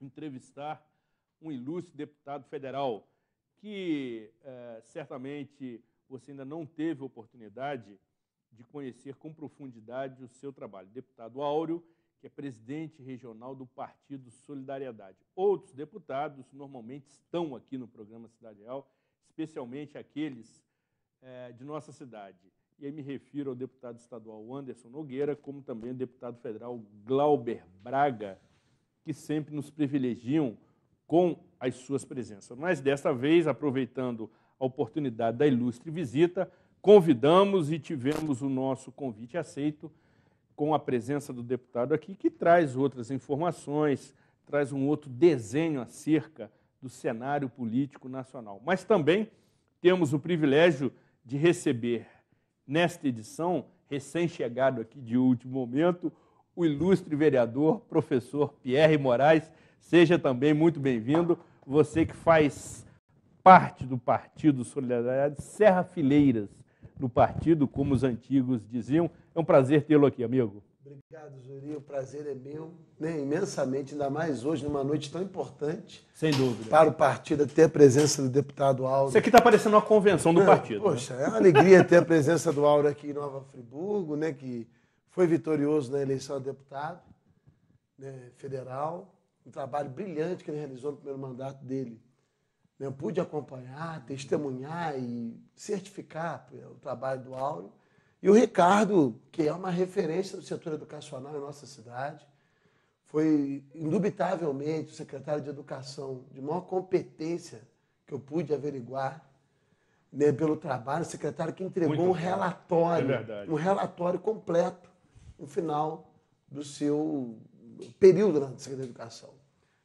entrevistar um ilustre deputado federal que eh, certamente você ainda não teve oportunidade de conhecer com profundidade o seu trabalho. Deputado Áureo, que é presidente regional do Partido Solidariedade. Outros deputados normalmente estão aqui no programa Cidade Real especialmente aqueles é, de nossa cidade. E aí me refiro ao deputado estadual Anderson Nogueira, como também ao deputado federal Glauber Braga, que sempre nos privilegiam com as suas presenças. Mas desta vez, aproveitando a oportunidade da ilustre visita, convidamos e tivemos o nosso convite aceito com a presença do deputado aqui, que traz outras informações, traz um outro desenho acerca do cenário político nacional. Mas também temos o privilégio de receber, nesta edição, recém-chegado aqui de último momento, o ilustre vereador, professor Pierre Moraes. Seja também muito bem-vindo. Você que faz parte do Partido Solidariedade, Serra Fileiras no partido, como os antigos diziam. É um prazer tê-lo aqui, amigo. Obrigado, Zuri, O prazer é meu, né? imensamente, ainda mais hoje, numa noite tão importante. Sem dúvida. Para o partido é ter a presença do deputado Auro. Isso aqui está parecendo uma convenção do é, partido. Né? Poxa, né? é uma alegria ter a presença do Auro aqui em Nova Friburgo, né? que foi vitorioso na eleição a deputado né? federal. Um trabalho brilhante que ele realizou no primeiro mandato dele. Né. Eu pude acompanhar, testemunhar e certificar o trabalho do Auro. E o Ricardo, que é uma referência do setor educacional na nossa cidade, foi indubitavelmente o secretário de Educação de maior competência que eu pude averiguar né, pelo trabalho, o secretário que entregou Muito um relatório, é um relatório completo no final do seu período na Secretaria de Educação.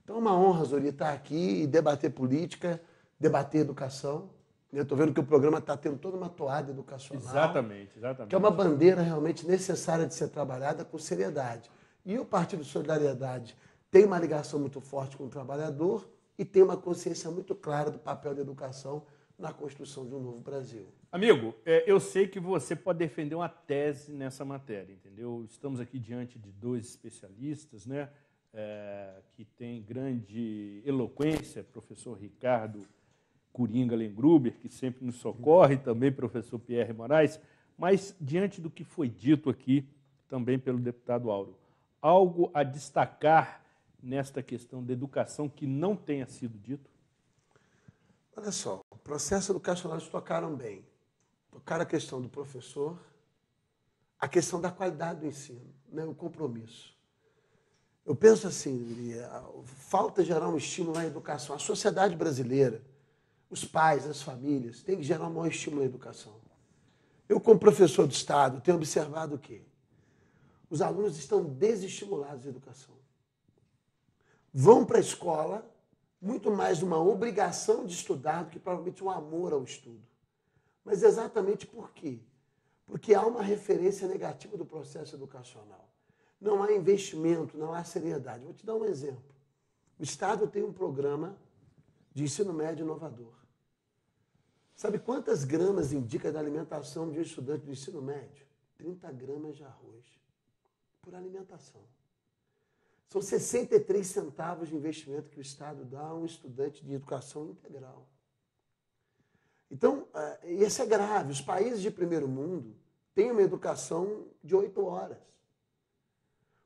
Então é uma honra, Zori, estar aqui e debater política, debater educação. Né? Eu estou vendo que o programa está tendo toda uma toada educacional. Exatamente, exatamente. Que é uma bandeira realmente necessária de ser trabalhada com seriedade. E o Partido Solidariedade tem uma ligação muito forte com o trabalhador e tem uma consciência muito clara do papel da educação na construção de um novo Brasil. Amigo, é, eu sei que você pode defender uma tese nessa matéria, entendeu? Estamos aqui diante de dois especialistas, né? É, que tem grande eloquência, professor Ricardo Coringa Lengruber, que sempre nos socorre, também professor Pierre Moraes, mas diante do que foi dito aqui também pelo deputado Auro, algo a destacar nesta questão da educação que não tenha sido dito? Olha só, o processo educacional tocaram bem. Tocaram a questão do professor, a questão da qualidade do ensino, né, o compromisso. Eu penso assim, falta gerar um estímulo na educação. A sociedade brasileira, os pais, as famílias, tem que gerar um maior estímulo à educação. Eu, como professor do Estado, tenho observado o quê? Os alunos estão desestimulados da educação. Vão para a escola muito mais uma obrigação de estudar do que provavelmente um amor ao estudo. Mas exatamente por quê? Porque há uma referência negativa do processo educacional. Não há investimento, não há seriedade. Vou te dar um exemplo. O Estado tem um programa de ensino médio inovador. Sabe quantas gramas indica da alimentação de um estudante do ensino médio? 30 gramas de arroz por alimentação. São 63 centavos de investimento que o Estado dá a um estudante de educação integral. Então, isso é, é grave. Os países de primeiro mundo têm uma educação de oito horas.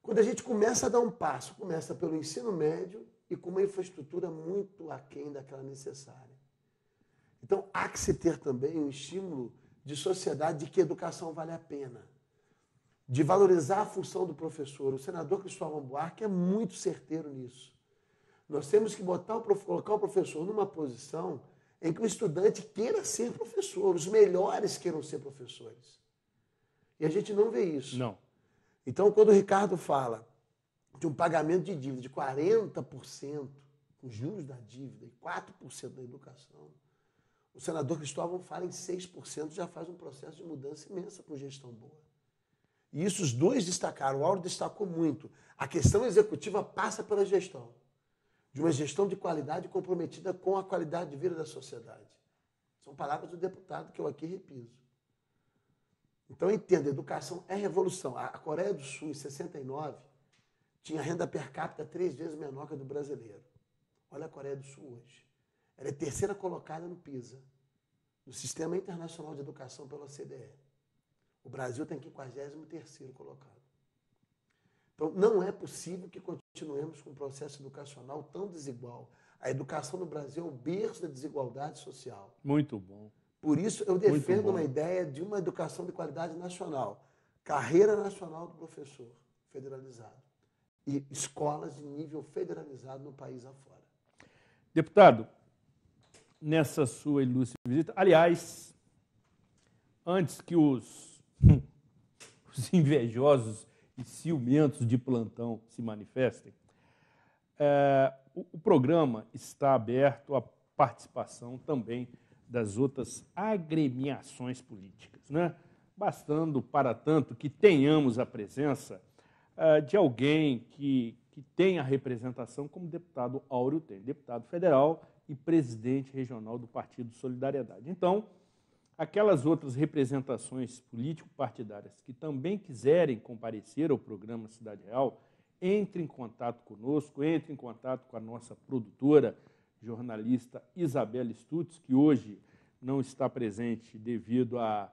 Quando a gente começa a dar um passo, começa pelo ensino médio e com uma infraestrutura muito aquém daquela necessária. Então, há que se ter também um estímulo de sociedade de que educação vale a pena, de valorizar a função do professor. O senador Cristóvão Buarque é muito certeiro nisso. Nós temos que botar o, colocar o professor numa posição em que o estudante queira ser professor, os melhores queiram ser professores. E a gente não vê isso. Não. Então, quando o Ricardo fala de um pagamento de dívida de 40% com juros da dívida e 4% da educação, o senador Cristóvão fala em 6%, já faz um processo de mudança imensa com gestão boa. E isso os dois destacaram. O Auro destacou muito. A questão executiva passa pela gestão. De uma gestão de qualidade comprometida com a qualidade de vida da sociedade. São palavras do deputado que eu aqui repiso. Então entenda, educação é revolução. A Coreia do Sul, em 69, tinha renda per capita três vezes menor que a do brasileiro. Olha a Coreia do Sul hoje. Ela é terceira colocada no PISA, no Sistema Internacional de Educação pela OCDE. O Brasil tem 53º colocado. Então, não é possível que continuemos com um processo educacional tão desigual. A educação no Brasil é o berço da desigualdade social. Muito bom. Por isso, eu defendo uma ideia de uma educação de qualidade nacional, carreira nacional do professor federalizado e escolas de nível federalizado no país afora. Deputado, nessa sua ilustre visita. Aliás, antes que os, os invejosos e ciumentos de plantão se manifestem, é, o, o programa está aberto à participação também das outras agremiações políticas, né? bastando para tanto que tenhamos a presença é, de alguém que, que tenha a representação como deputado Áureo tem, deputado federal, e presidente regional do Partido Solidariedade. Então, aquelas outras representações político-partidárias que também quiserem comparecer ao programa Cidade Real, entre em contato conosco, entre em contato com a nossa produtora, jornalista Isabela Stutz, que hoje não está presente devido a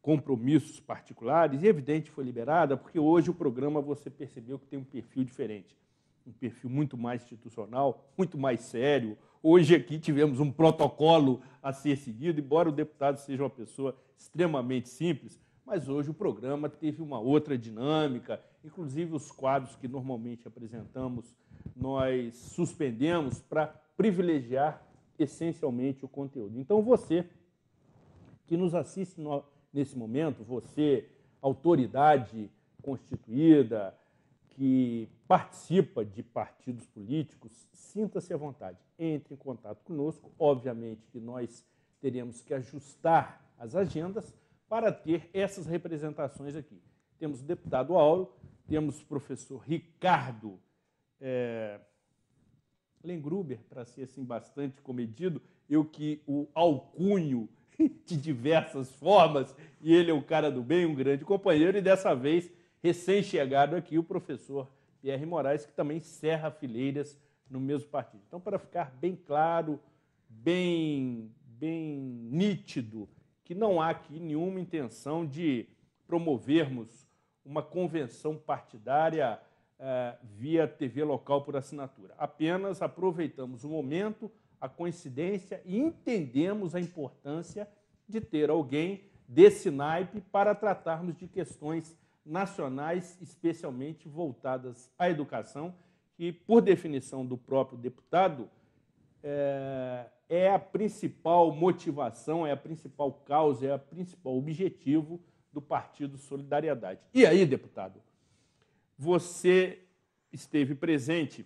compromissos particulares, e evidente foi liberada, porque hoje o programa você percebeu que tem um perfil diferente, um perfil muito mais institucional, muito mais sério, Hoje aqui tivemos um protocolo a ser seguido, embora o deputado seja uma pessoa extremamente simples, mas hoje o programa teve uma outra dinâmica, inclusive os quadros que normalmente apresentamos, nós suspendemos para privilegiar essencialmente o conteúdo. Então você que nos assiste no, nesse momento, você, autoridade constituída, que participa de partidos políticos, sinta-se à vontade, entre em contato conosco. Obviamente que nós teremos que ajustar as agendas para ter essas representações aqui. Temos o deputado Auro, temos o professor Ricardo é, Lengruber, para ser assim bastante comedido, eu que o alcunho de diversas formas, e ele é o cara do bem, um grande companheiro, e dessa vez recém-chegado aqui, o professor Pierre Moraes, que também serra fileiras no mesmo partido. Então, para ficar bem claro, bem, bem nítido, que não há aqui nenhuma intenção de promovermos uma convenção partidária eh, via TV local por assinatura. Apenas aproveitamos o momento, a coincidência e entendemos a importância de ter alguém desse naipe para tratarmos de questões nacionais, especialmente voltadas à educação, que, por definição do próprio deputado, eh, é a principal motivação, é a principal causa, é o principal objetivo do Partido Solidariedade. E aí, deputado, você esteve presente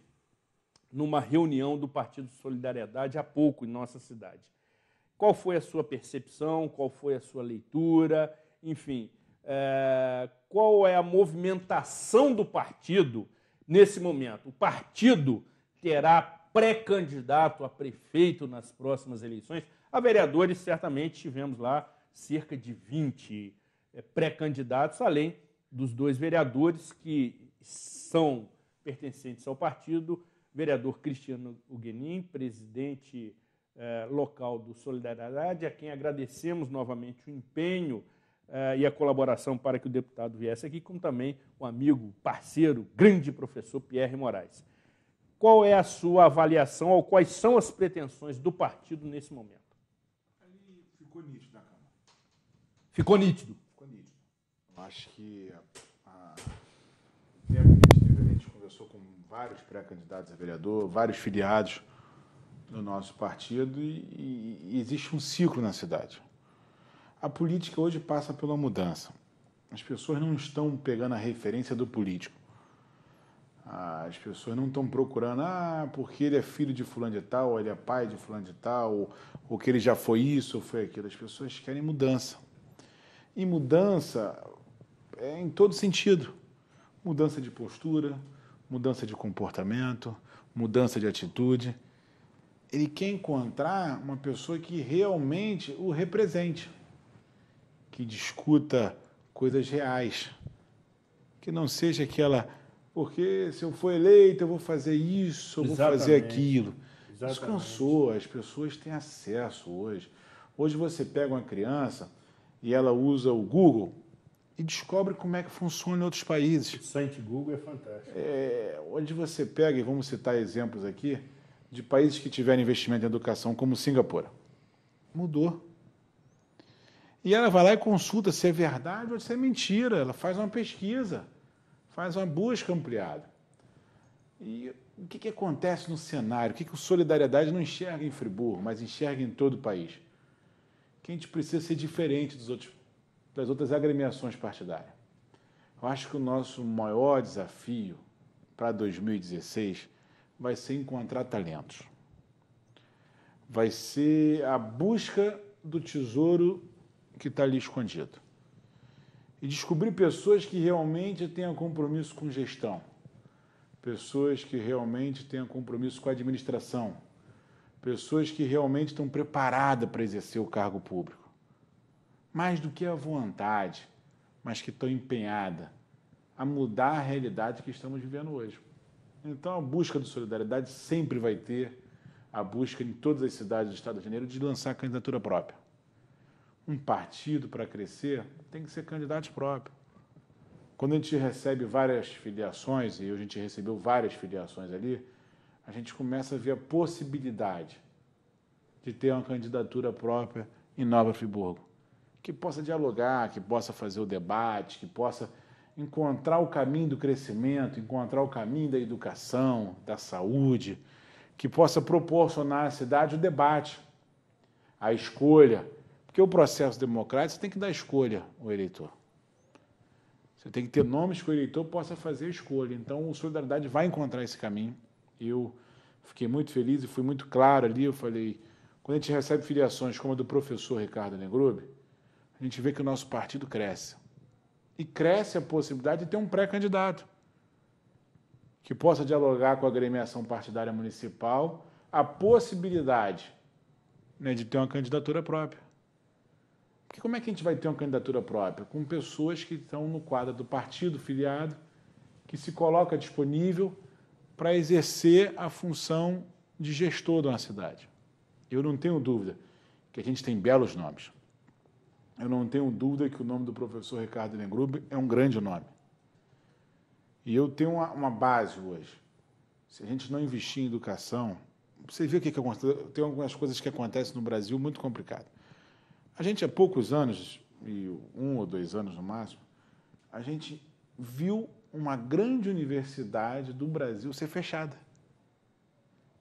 numa reunião do Partido Solidariedade há pouco em nossa cidade. Qual foi a sua percepção? Qual foi a sua leitura? Enfim, é, qual é a movimentação do partido nesse momento. O partido terá pré-candidato a prefeito nas próximas eleições. A vereadores, certamente, tivemos lá cerca de 20 é, pré-candidatos, além dos dois vereadores que são pertencentes ao partido, vereador Cristiano Huguenin, presidente eh, local do Solidariedade, a quem agradecemos novamente o empenho é, e a colaboração para que o deputado viesse aqui, como também o amigo, parceiro, grande professor Pierre Moraes. Qual é a sua avaliação ou quais são as pretensões do partido nesse momento? Ali ficou nítido Câmara. Ficou nítido? Ficou nítido. Eu acho que a... tempo que é, a gente, a gente conversou com vários pré-candidatos a vereador, vários filiados do nosso partido e, e, existe um ciclo na cidade. A política hoje passa pela mudança. As pessoas não estão pegando a referência do político. Ah, as pessoas não estão procurando, ah, porque ele é filho de fulano de tal, ou ele é pai de fulano de tal, ou, ou que ele já foi isso, ou foi aquilo. As pessoas querem mudança. E mudança é em todo sentido. Mudança de postura, mudança de comportamento, mudança de atitude. Ele quer encontrar uma pessoa que realmente o represente que discuta coisas reais, que não seja aquela porque se eu for eleito eu vou fazer isso, eu vou fazer aquilo. Exatamente. Descansou, as pessoas têm acesso hoje. Hoje você pega uma criança e ela usa o Google e descobre como é que funciona em outros países. O site Google é fantástico. É, onde você pega, e vamos citar exemplos aqui, de países que tiveram investimento em educação, como Singapura. Mudou. E ela vai lá e consulta se é verdade ou se é mentira. Ela faz uma pesquisa, faz uma busca ampliada. E o que, que acontece no cenário? O que, que o Solidariedade não enxerga em Friburgo, mas enxerga em todo o país? Que a gente precisa ser diferente dos outros, das outras agremiações partidárias. Eu acho que o nosso maior desafio para 2016 vai ser encontrar talentos. Vai ser a busca do tesouro que está ali escondido. E descobrir pessoas que realmente tenham compromisso com gestão, pessoas que realmente tenham compromisso com a administração, pessoas que realmente estão preparadas para exercer o cargo público. Mais do que a vontade, mas que estão empenhadas a mudar a realidade que estamos vivendo hoje. Então, a busca de solidariedade sempre vai ter a busca em todas as cidades do Estado de Janeiro de lançar candidatura própria um partido para crescer, tem que ser candidato próprio. Quando a gente recebe várias filiações, e a gente recebeu várias filiações ali, a gente começa a ver a possibilidade de ter uma candidatura própria em Nova Friburgo, que possa dialogar, que possa fazer o debate, que possa encontrar o caminho do crescimento, encontrar o caminho da educação, da saúde, que possa proporcionar à cidade o debate, a escolha, porque o processo democrático você tem que dar escolha ao eleitor. Você tem que ter nomes que o eleitor possa fazer escolha. Então, o Solidariedade vai encontrar esse caminho. Eu fiquei muito feliz e fui muito claro ali. Eu falei, quando a gente recebe filiações como a do professor Ricardo Negrube, a gente vê que o nosso partido cresce. E cresce a possibilidade de ter um pré-candidato que possa dialogar com a agremiação partidária municipal a possibilidade né, de ter uma candidatura própria. Porque como é que a gente vai ter uma candidatura própria? Com pessoas que estão no quadro do partido filiado, que se coloca disponível para exercer a função de gestor de uma cidade. Eu não tenho dúvida que a gente tem belos nomes. Eu não tenho dúvida que o nome do professor Ricardo Negrube é um grande nome. E eu tenho uma, uma, base hoje. Se a gente não investir em educação, você vê o que, que acontece. Tem algumas coisas que acontecem no Brasil muito complicado. A gente, há poucos anos, um ou dois anos no máximo, a gente viu uma grande universidade do Brasil ser fechada.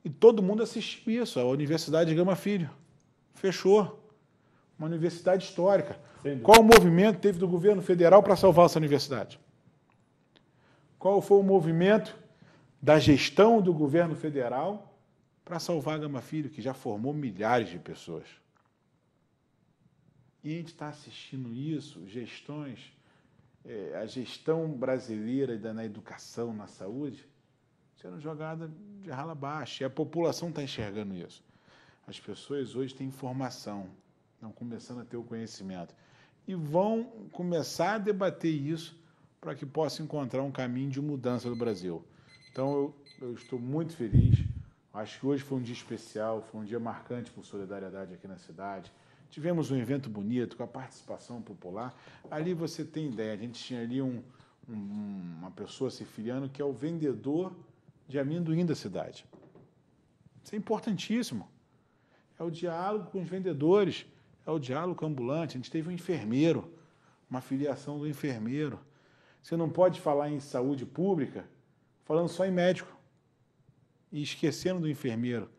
E todo mundo assistiu isso, a Universidade de Gama Filho. Fechou. Uma universidade histórica. Qual o movimento teve do governo federal para salvar essa universidade? Qual foi o movimento da gestão do governo federal para salvar a Gama Filho, que já formou milhares de pessoas? E a gente está assistindo isso, gestões, é, a gestão brasileira da, na educação, na saúde, sendo jogada de rala baixa. E a população está enxergando isso. As pessoas hoje têm informação, estão começando a ter o conhecimento. E vão começar a debater isso para que possa encontrar um caminho de mudança do Brasil. Então, eu, eu estou muito feliz. Acho que hoje foi um dia especial, foi um dia marcante por solidariedade aqui na cidade. Tivemos um evento bonito com a participação popular. Ali você tem ideia, a gente tinha ali um, um, uma pessoa se que é o vendedor de amendoim da cidade. Isso é importantíssimo. É o diálogo com os vendedores, é o diálogo ambulante. A gente teve um enfermeiro, uma filiação do enfermeiro. Você não pode falar em saúde pública falando só em médico e esquecendo do enfermeiro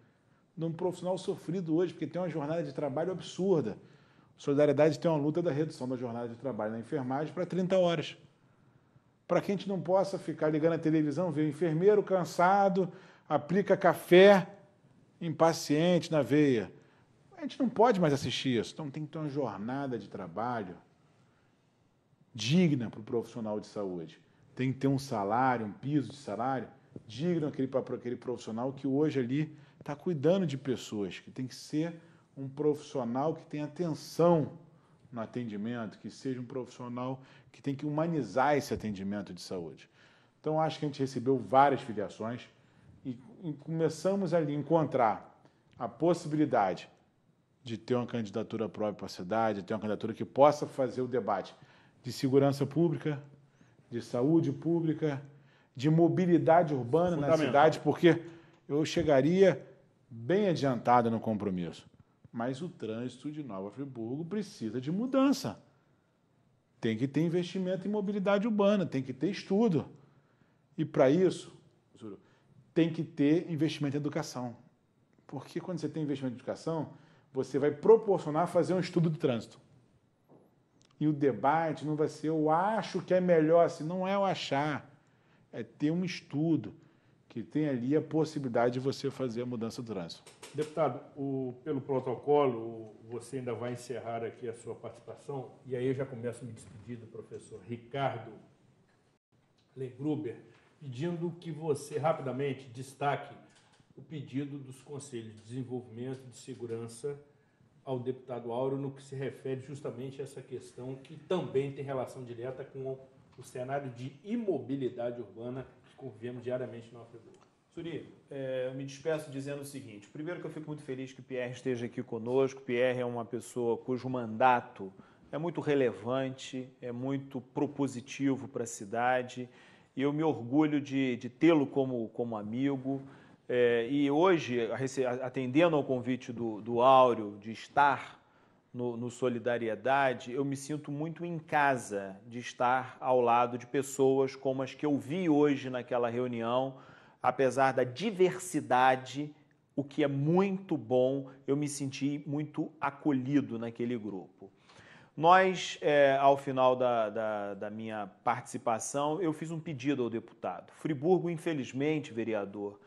num profissional sofrido hoje, porque tem uma jornada de trabalho absurda. Solidariedade tem uma luta da redução da jornada de trabalho na enfermagem para 30 horas. Para que a gente não possa ficar ligando a televisão, ver o enfermeiro cansado, aplica café em paciente na veia. A gente não pode mais assistir isso. Então tem que ter uma jornada de trabalho digna para o profissional de saúde. Tem que ter um salário, um piso de salário digno para aquele profissional que hoje ali está cuidando de pessoas, que tem que ser um profissional que tenha atenção no atendimento, que seja um profissional que tem que humanizar esse atendimento de saúde. Então, acho que a gente recebeu várias filiações e começamos a encontrar a possibilidade de ter uma candidatura própria para a cidade, de ter uma candidatura que possa fazer o debate de segurança pública, de saúde pública, de mobilidade urbana na cidade, porque eu chegaria bem adiantada no compromisso. Mas o trânsito de Nova Friburgo precisa de mudança. Tem que ter investimento em mobilidade urbana, tem que ter estudo. E para isso, tem que ter investimento em educação. Porque quando você tem investimento em educação, você vai proporcionar fazer um estudo de trânsito. E o debate não vai ser eu acho que é melhor assim, não é o achar, é ter um estudo que tem ali a possibilidade de você fazer a mudança do trânsito. Deputado, o, pelo protocolo, você ainda vai encerrar aqui a sua participação, e aí eu já começo a me despedir do professor Ricardo Legruber, pedindo que você rapidamente destaque o pedido dos Conselhos de Desenvolvimento e de Segurança ao deputado Auro no que se refere justamente a essa questão que também tem relação direta com o cenário de imobilidade urbana convivemos diariamente no Afrigol. Suri, é, eu me despeço dizendo o seguinte: primeiro que eu fico muito feliz que o Pierre esteja aqui conosco. O Pierre é uma pessoa cujo mandato é muito relevante, é muito propositivo para a cidade e eu me orgulho de, de tê-lo como, como amigo. É, e hoje, atendendo ao convite do, do Áureo de estar no, no Solidariedade, eu me sinto muito em casa de estar ao lado de pessoas como as que eu vi hoje naquela reunião, apesar da diversidade, o que é muito bom, eu me senti muito acolhido naquele grupo. Nós, é, ao final da, da, da, minha participação, eu fiz um pedido ao deputado. Friburgo, infelizmente, vereador,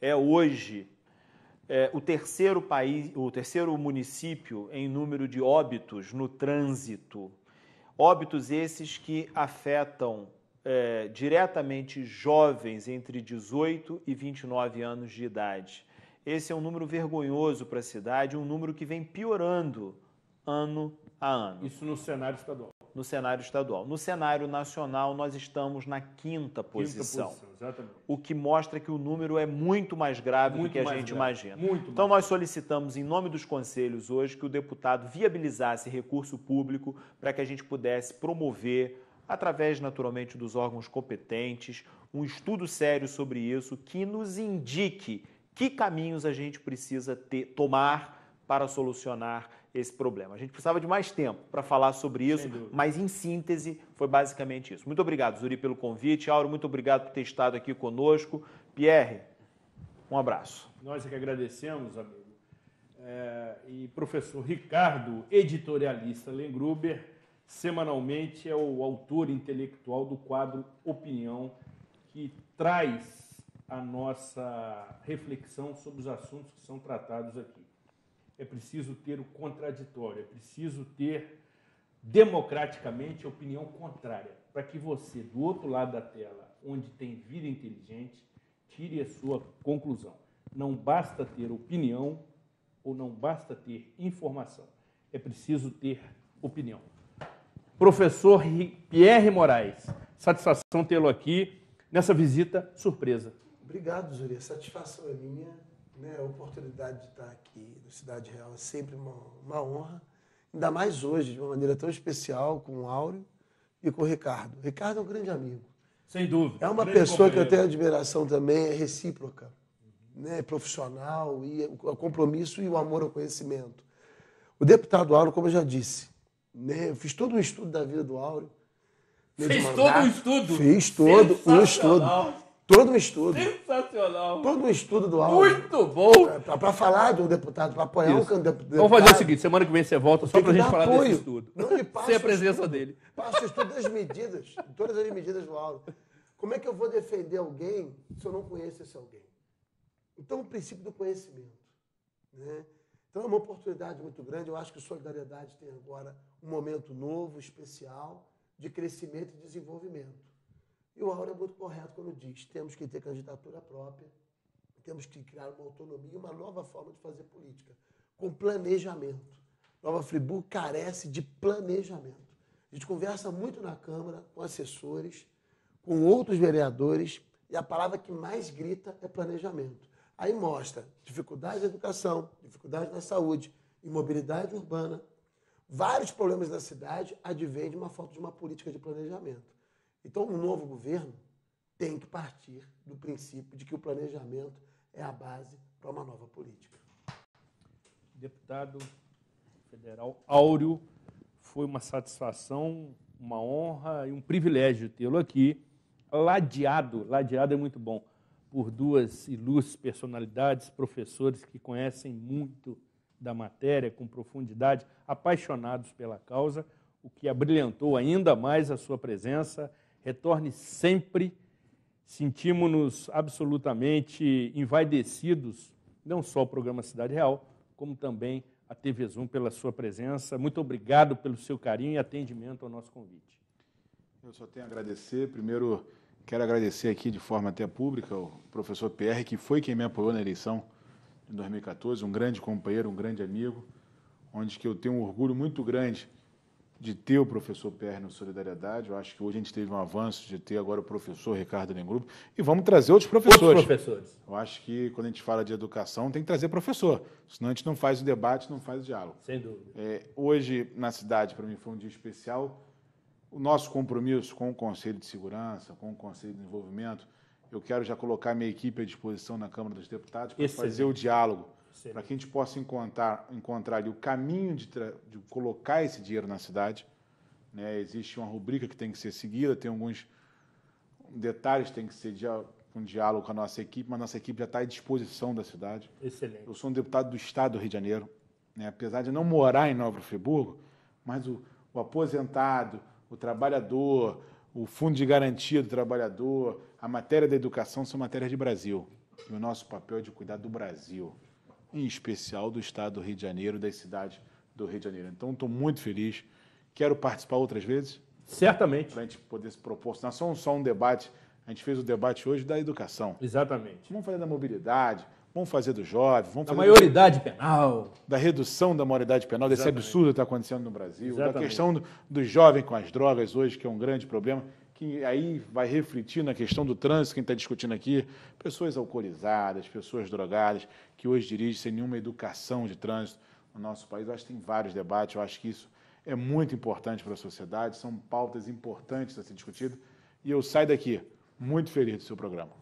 é hoje é, o terceiro país, o terceiro município em número de óbitos no trânsito. Óbitos esses que afetam é, diretamente jovens entre 18 e 29 anos de idade. Esse é um número vergonhoso para a cidade, um número que vem piorando ano a ano. Isso no cenário estadual no cenário estadual. No cenário nacional, nós estamos na quinta, quinta posição, o que mostra que o número é muito mais grave muito do que a gente grave. imagina. Muito então, nós solicitamos, em nome dos conselhos hoje, que o deputado viabilizasse recurso público para que a gente pudesse promover através naturalmente dos órgãos competentes, um estudo sério sobre isso que nos indique que caminhos a gente precisa ter, tomar para solucionar esse problema. A gente precisava de mais tempo para falar sobre isso, mas em síntese foi basicamente isso. Muito obrigado, Zuri, pelo convite. Auro, muito obrigado por ter estado aqui conosco. Pierre, um abraço. Nós é que agradecemos, amigo. É, e professor Ricardo, editorialista Lengruber, semanalmente é o autor intelectual do quadro Opinião, que traz a nossa reflexão sobre os assuntos que são tratados aqui é preciso ter o contraditório, é preciso ter democraticamente a opinião contrária, para que você, do outro lado da tela, onde tem vida inteligente, tire a sua conclusão. Não basta ter opinião ou não basta ter informação, é preciso ter opinião. Professor Pierre Moraes, satisfação tê-lo aqui nessa visita surpresa. Obrigado, Júlia. Satisfação é minha né, a oportunidade de estar aqui no Cidade Real é sempre uma, uma honra, ainda mais hoje, de uma maneira tão especial, com o Áureo e com o Ricardo. O Ricardo é um grande amigo. Sem dúvida. É uma pessoa companheiro. que eu tenho admiração também, é recíproca, uhum. né, profissional, e é o compromisso e o amor ao conhecimento. O deputado Áureo, como eu já disse, né, eu fiz todo um estudo da vida do Áureo. Né, Fez todo um estudo. Fiz todo um estudo. Todo um estudo. Sensacional. Todo um estudo do Alckmin. Muito bom. É, para falar de um deputado, para apoiar Isso. um candidato. Vamos fazer o seguinte: semana que vem você volta só para a gente falar apoio. desse estudo. Não me passa Sem a presença estudo, dele. Passa o estudo das medidas, todas as medidas do Alckmin. Como é que eu vou defender alguém se eu não conheço esse alguém? Então, o princípio do conhecimento. Né? Então, é uma oportunidade muito grande. Eu acho que Solidariedade tem agora um momento novo, especial, de crescimento e desenvolvimento. E o Aura é muito correto quando diz: temos que ter candidatura própria, temos que criar uma autonomia, uma nova forma de fazer política, com planejamento. Nova Friburgo carece de planejamento. A gente conversa muito na Câmara, com assessores, com outros vereadores, e a palavra que mais grita é planejamento. Aí mostra dificuldade na educação, dificuldade na saúde, imobilidade urbana. Vários problemas da cidade advêm de uma falta de uma política de planejamento. Então, o um novo governo tem que partir do princípio de que o planejamento é a base para uma nova política. Deputado federal Áureo, foi uma satisfação, uma honra e um privilégio tê-lo aqui, ladeado, ladeado é muito bom, por duas ilustres personalidades, professores que conhecem muito da matéria, com profundidade, apaixonados pela causa, o que abrilhantou ainda mais a sua presença retorne sempre. Sentimos-nos absolutamente envaidecidos, não só o programa Cidade Real, como também a TV Zoom pela sua presença. Muito obrigado pelo seu carinho e atendimento ao nosso convite. Eu só tenho a agradecer. Primeiro, quero agradecer aqui de forma até pública o professor Pierre, que foi quem me apoiou na eleição de 2014, um grande companheiro, um grande amigo, onde que eu tenho um orgulho muito grande de ter o professor Pierre no Solidariedade. Eu acho que hoje a gente teve um avanço de ter agora o professor Ricardo Nengrupo. E vamos trazer outros professores. Outros professores. Eu acho que quando a gente fala de educação, tem que trazer professor. Senão a gente não faz o debate, não faz o diálogo. Sem dúvida. É, hoje, na cidade, para mim foi um dia especial. O nosso compromisso com o Conselho de Segurança, com o Conselho de Desenvolvimento, eu quero já colocar minha equipe à disposição na Câmara dos Deputados para fazer o diálogo para que a gente possa encontrar, encontrar ali o caminho de, de colocar esse dinheiro na cidade. Né? Existe uma rubrica que tem que ser seguida, tem alguns detalhes que tem que ser de um diálogo com a nossa equipe, mas nossa equipe já está à disposição da cidade. Excelente. Eu sou um deputado do Estado do Rio de Janeiro, né? apesar de não morar em Nova Friburgo, mas o, o aposentado, o trabalhador, o fundo de garantia do trabalhador, a matéria da educação são matérias de Brasil. E o nosso papel é de cuidar do Brasil em especial do estado do Rio de Janeiro, das cidades do Rio de Janeiro. Então, estou muito feliz. Quero participar outras vezes. Certamente. Para a gente poder se proporcionar. Só um, só um debate. A gente fez o debate hoje da educação. Exatamente. Vamos fazer da mobilidade, vamos fazer do jovem, vamos da fazer. Da maioridade do... penal. Da redução da maioridade penal, Exatamente. desse absurdo que está acontecendo no Brasil. Exatamente. Da questão do, do jovem com as drogas hoje, que é um grande problema que aí vai refletir na questão do trânsito, quem está discutindo aqui, pessoas alcoolizadas, pessoas drogadas, que hoje dirigem sem nenhuma educação de trânsito no nosso país. Eu acho que tem vários debates, eu acho que isso é muito importante para a sociedade, são pautas importantes a ser discutidas, e eu saio daqui muito feliz do seu programa.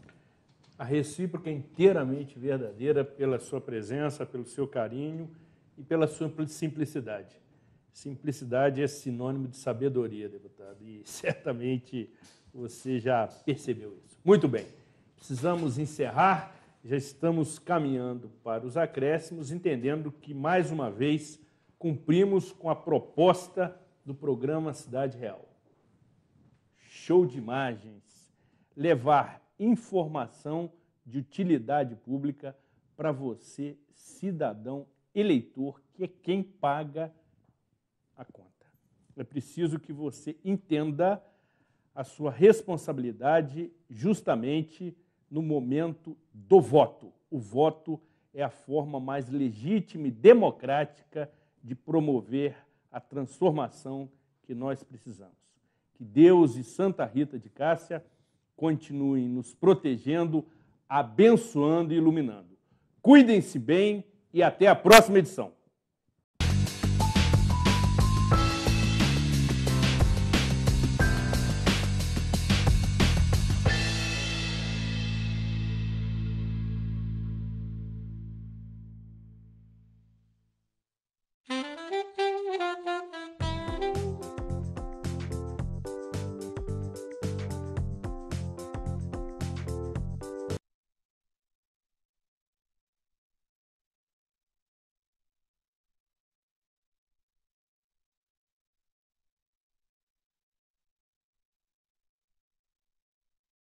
A recíproca é inteiramente verdadeira pela sua presença, pelo seu carinho e pela sua simplicidade. Simplicidade é sinônimo de sabedoria, deputado, e certamente você já percebeu isso. Muito bem, precisamos encerrar, já estamos caminhando para os acréscimos, entendendo que, mais uma vez, cumprimos com a proposta do programa Cidade Real. Show de imagens, levar informação de utilidade pública para você, cidadão eleitor, que é quem paga a conta. É preciso que você entenda a sua responsabilidade justamente no momento do voto. O voto é a forma mais legítima e democrática de promover a transformação que nós precisamos. Que Deus e Santa Rita de Cássia continuem nos protegendo, abençoando e iluminando. Cuidem-se bem e até a próxima edição.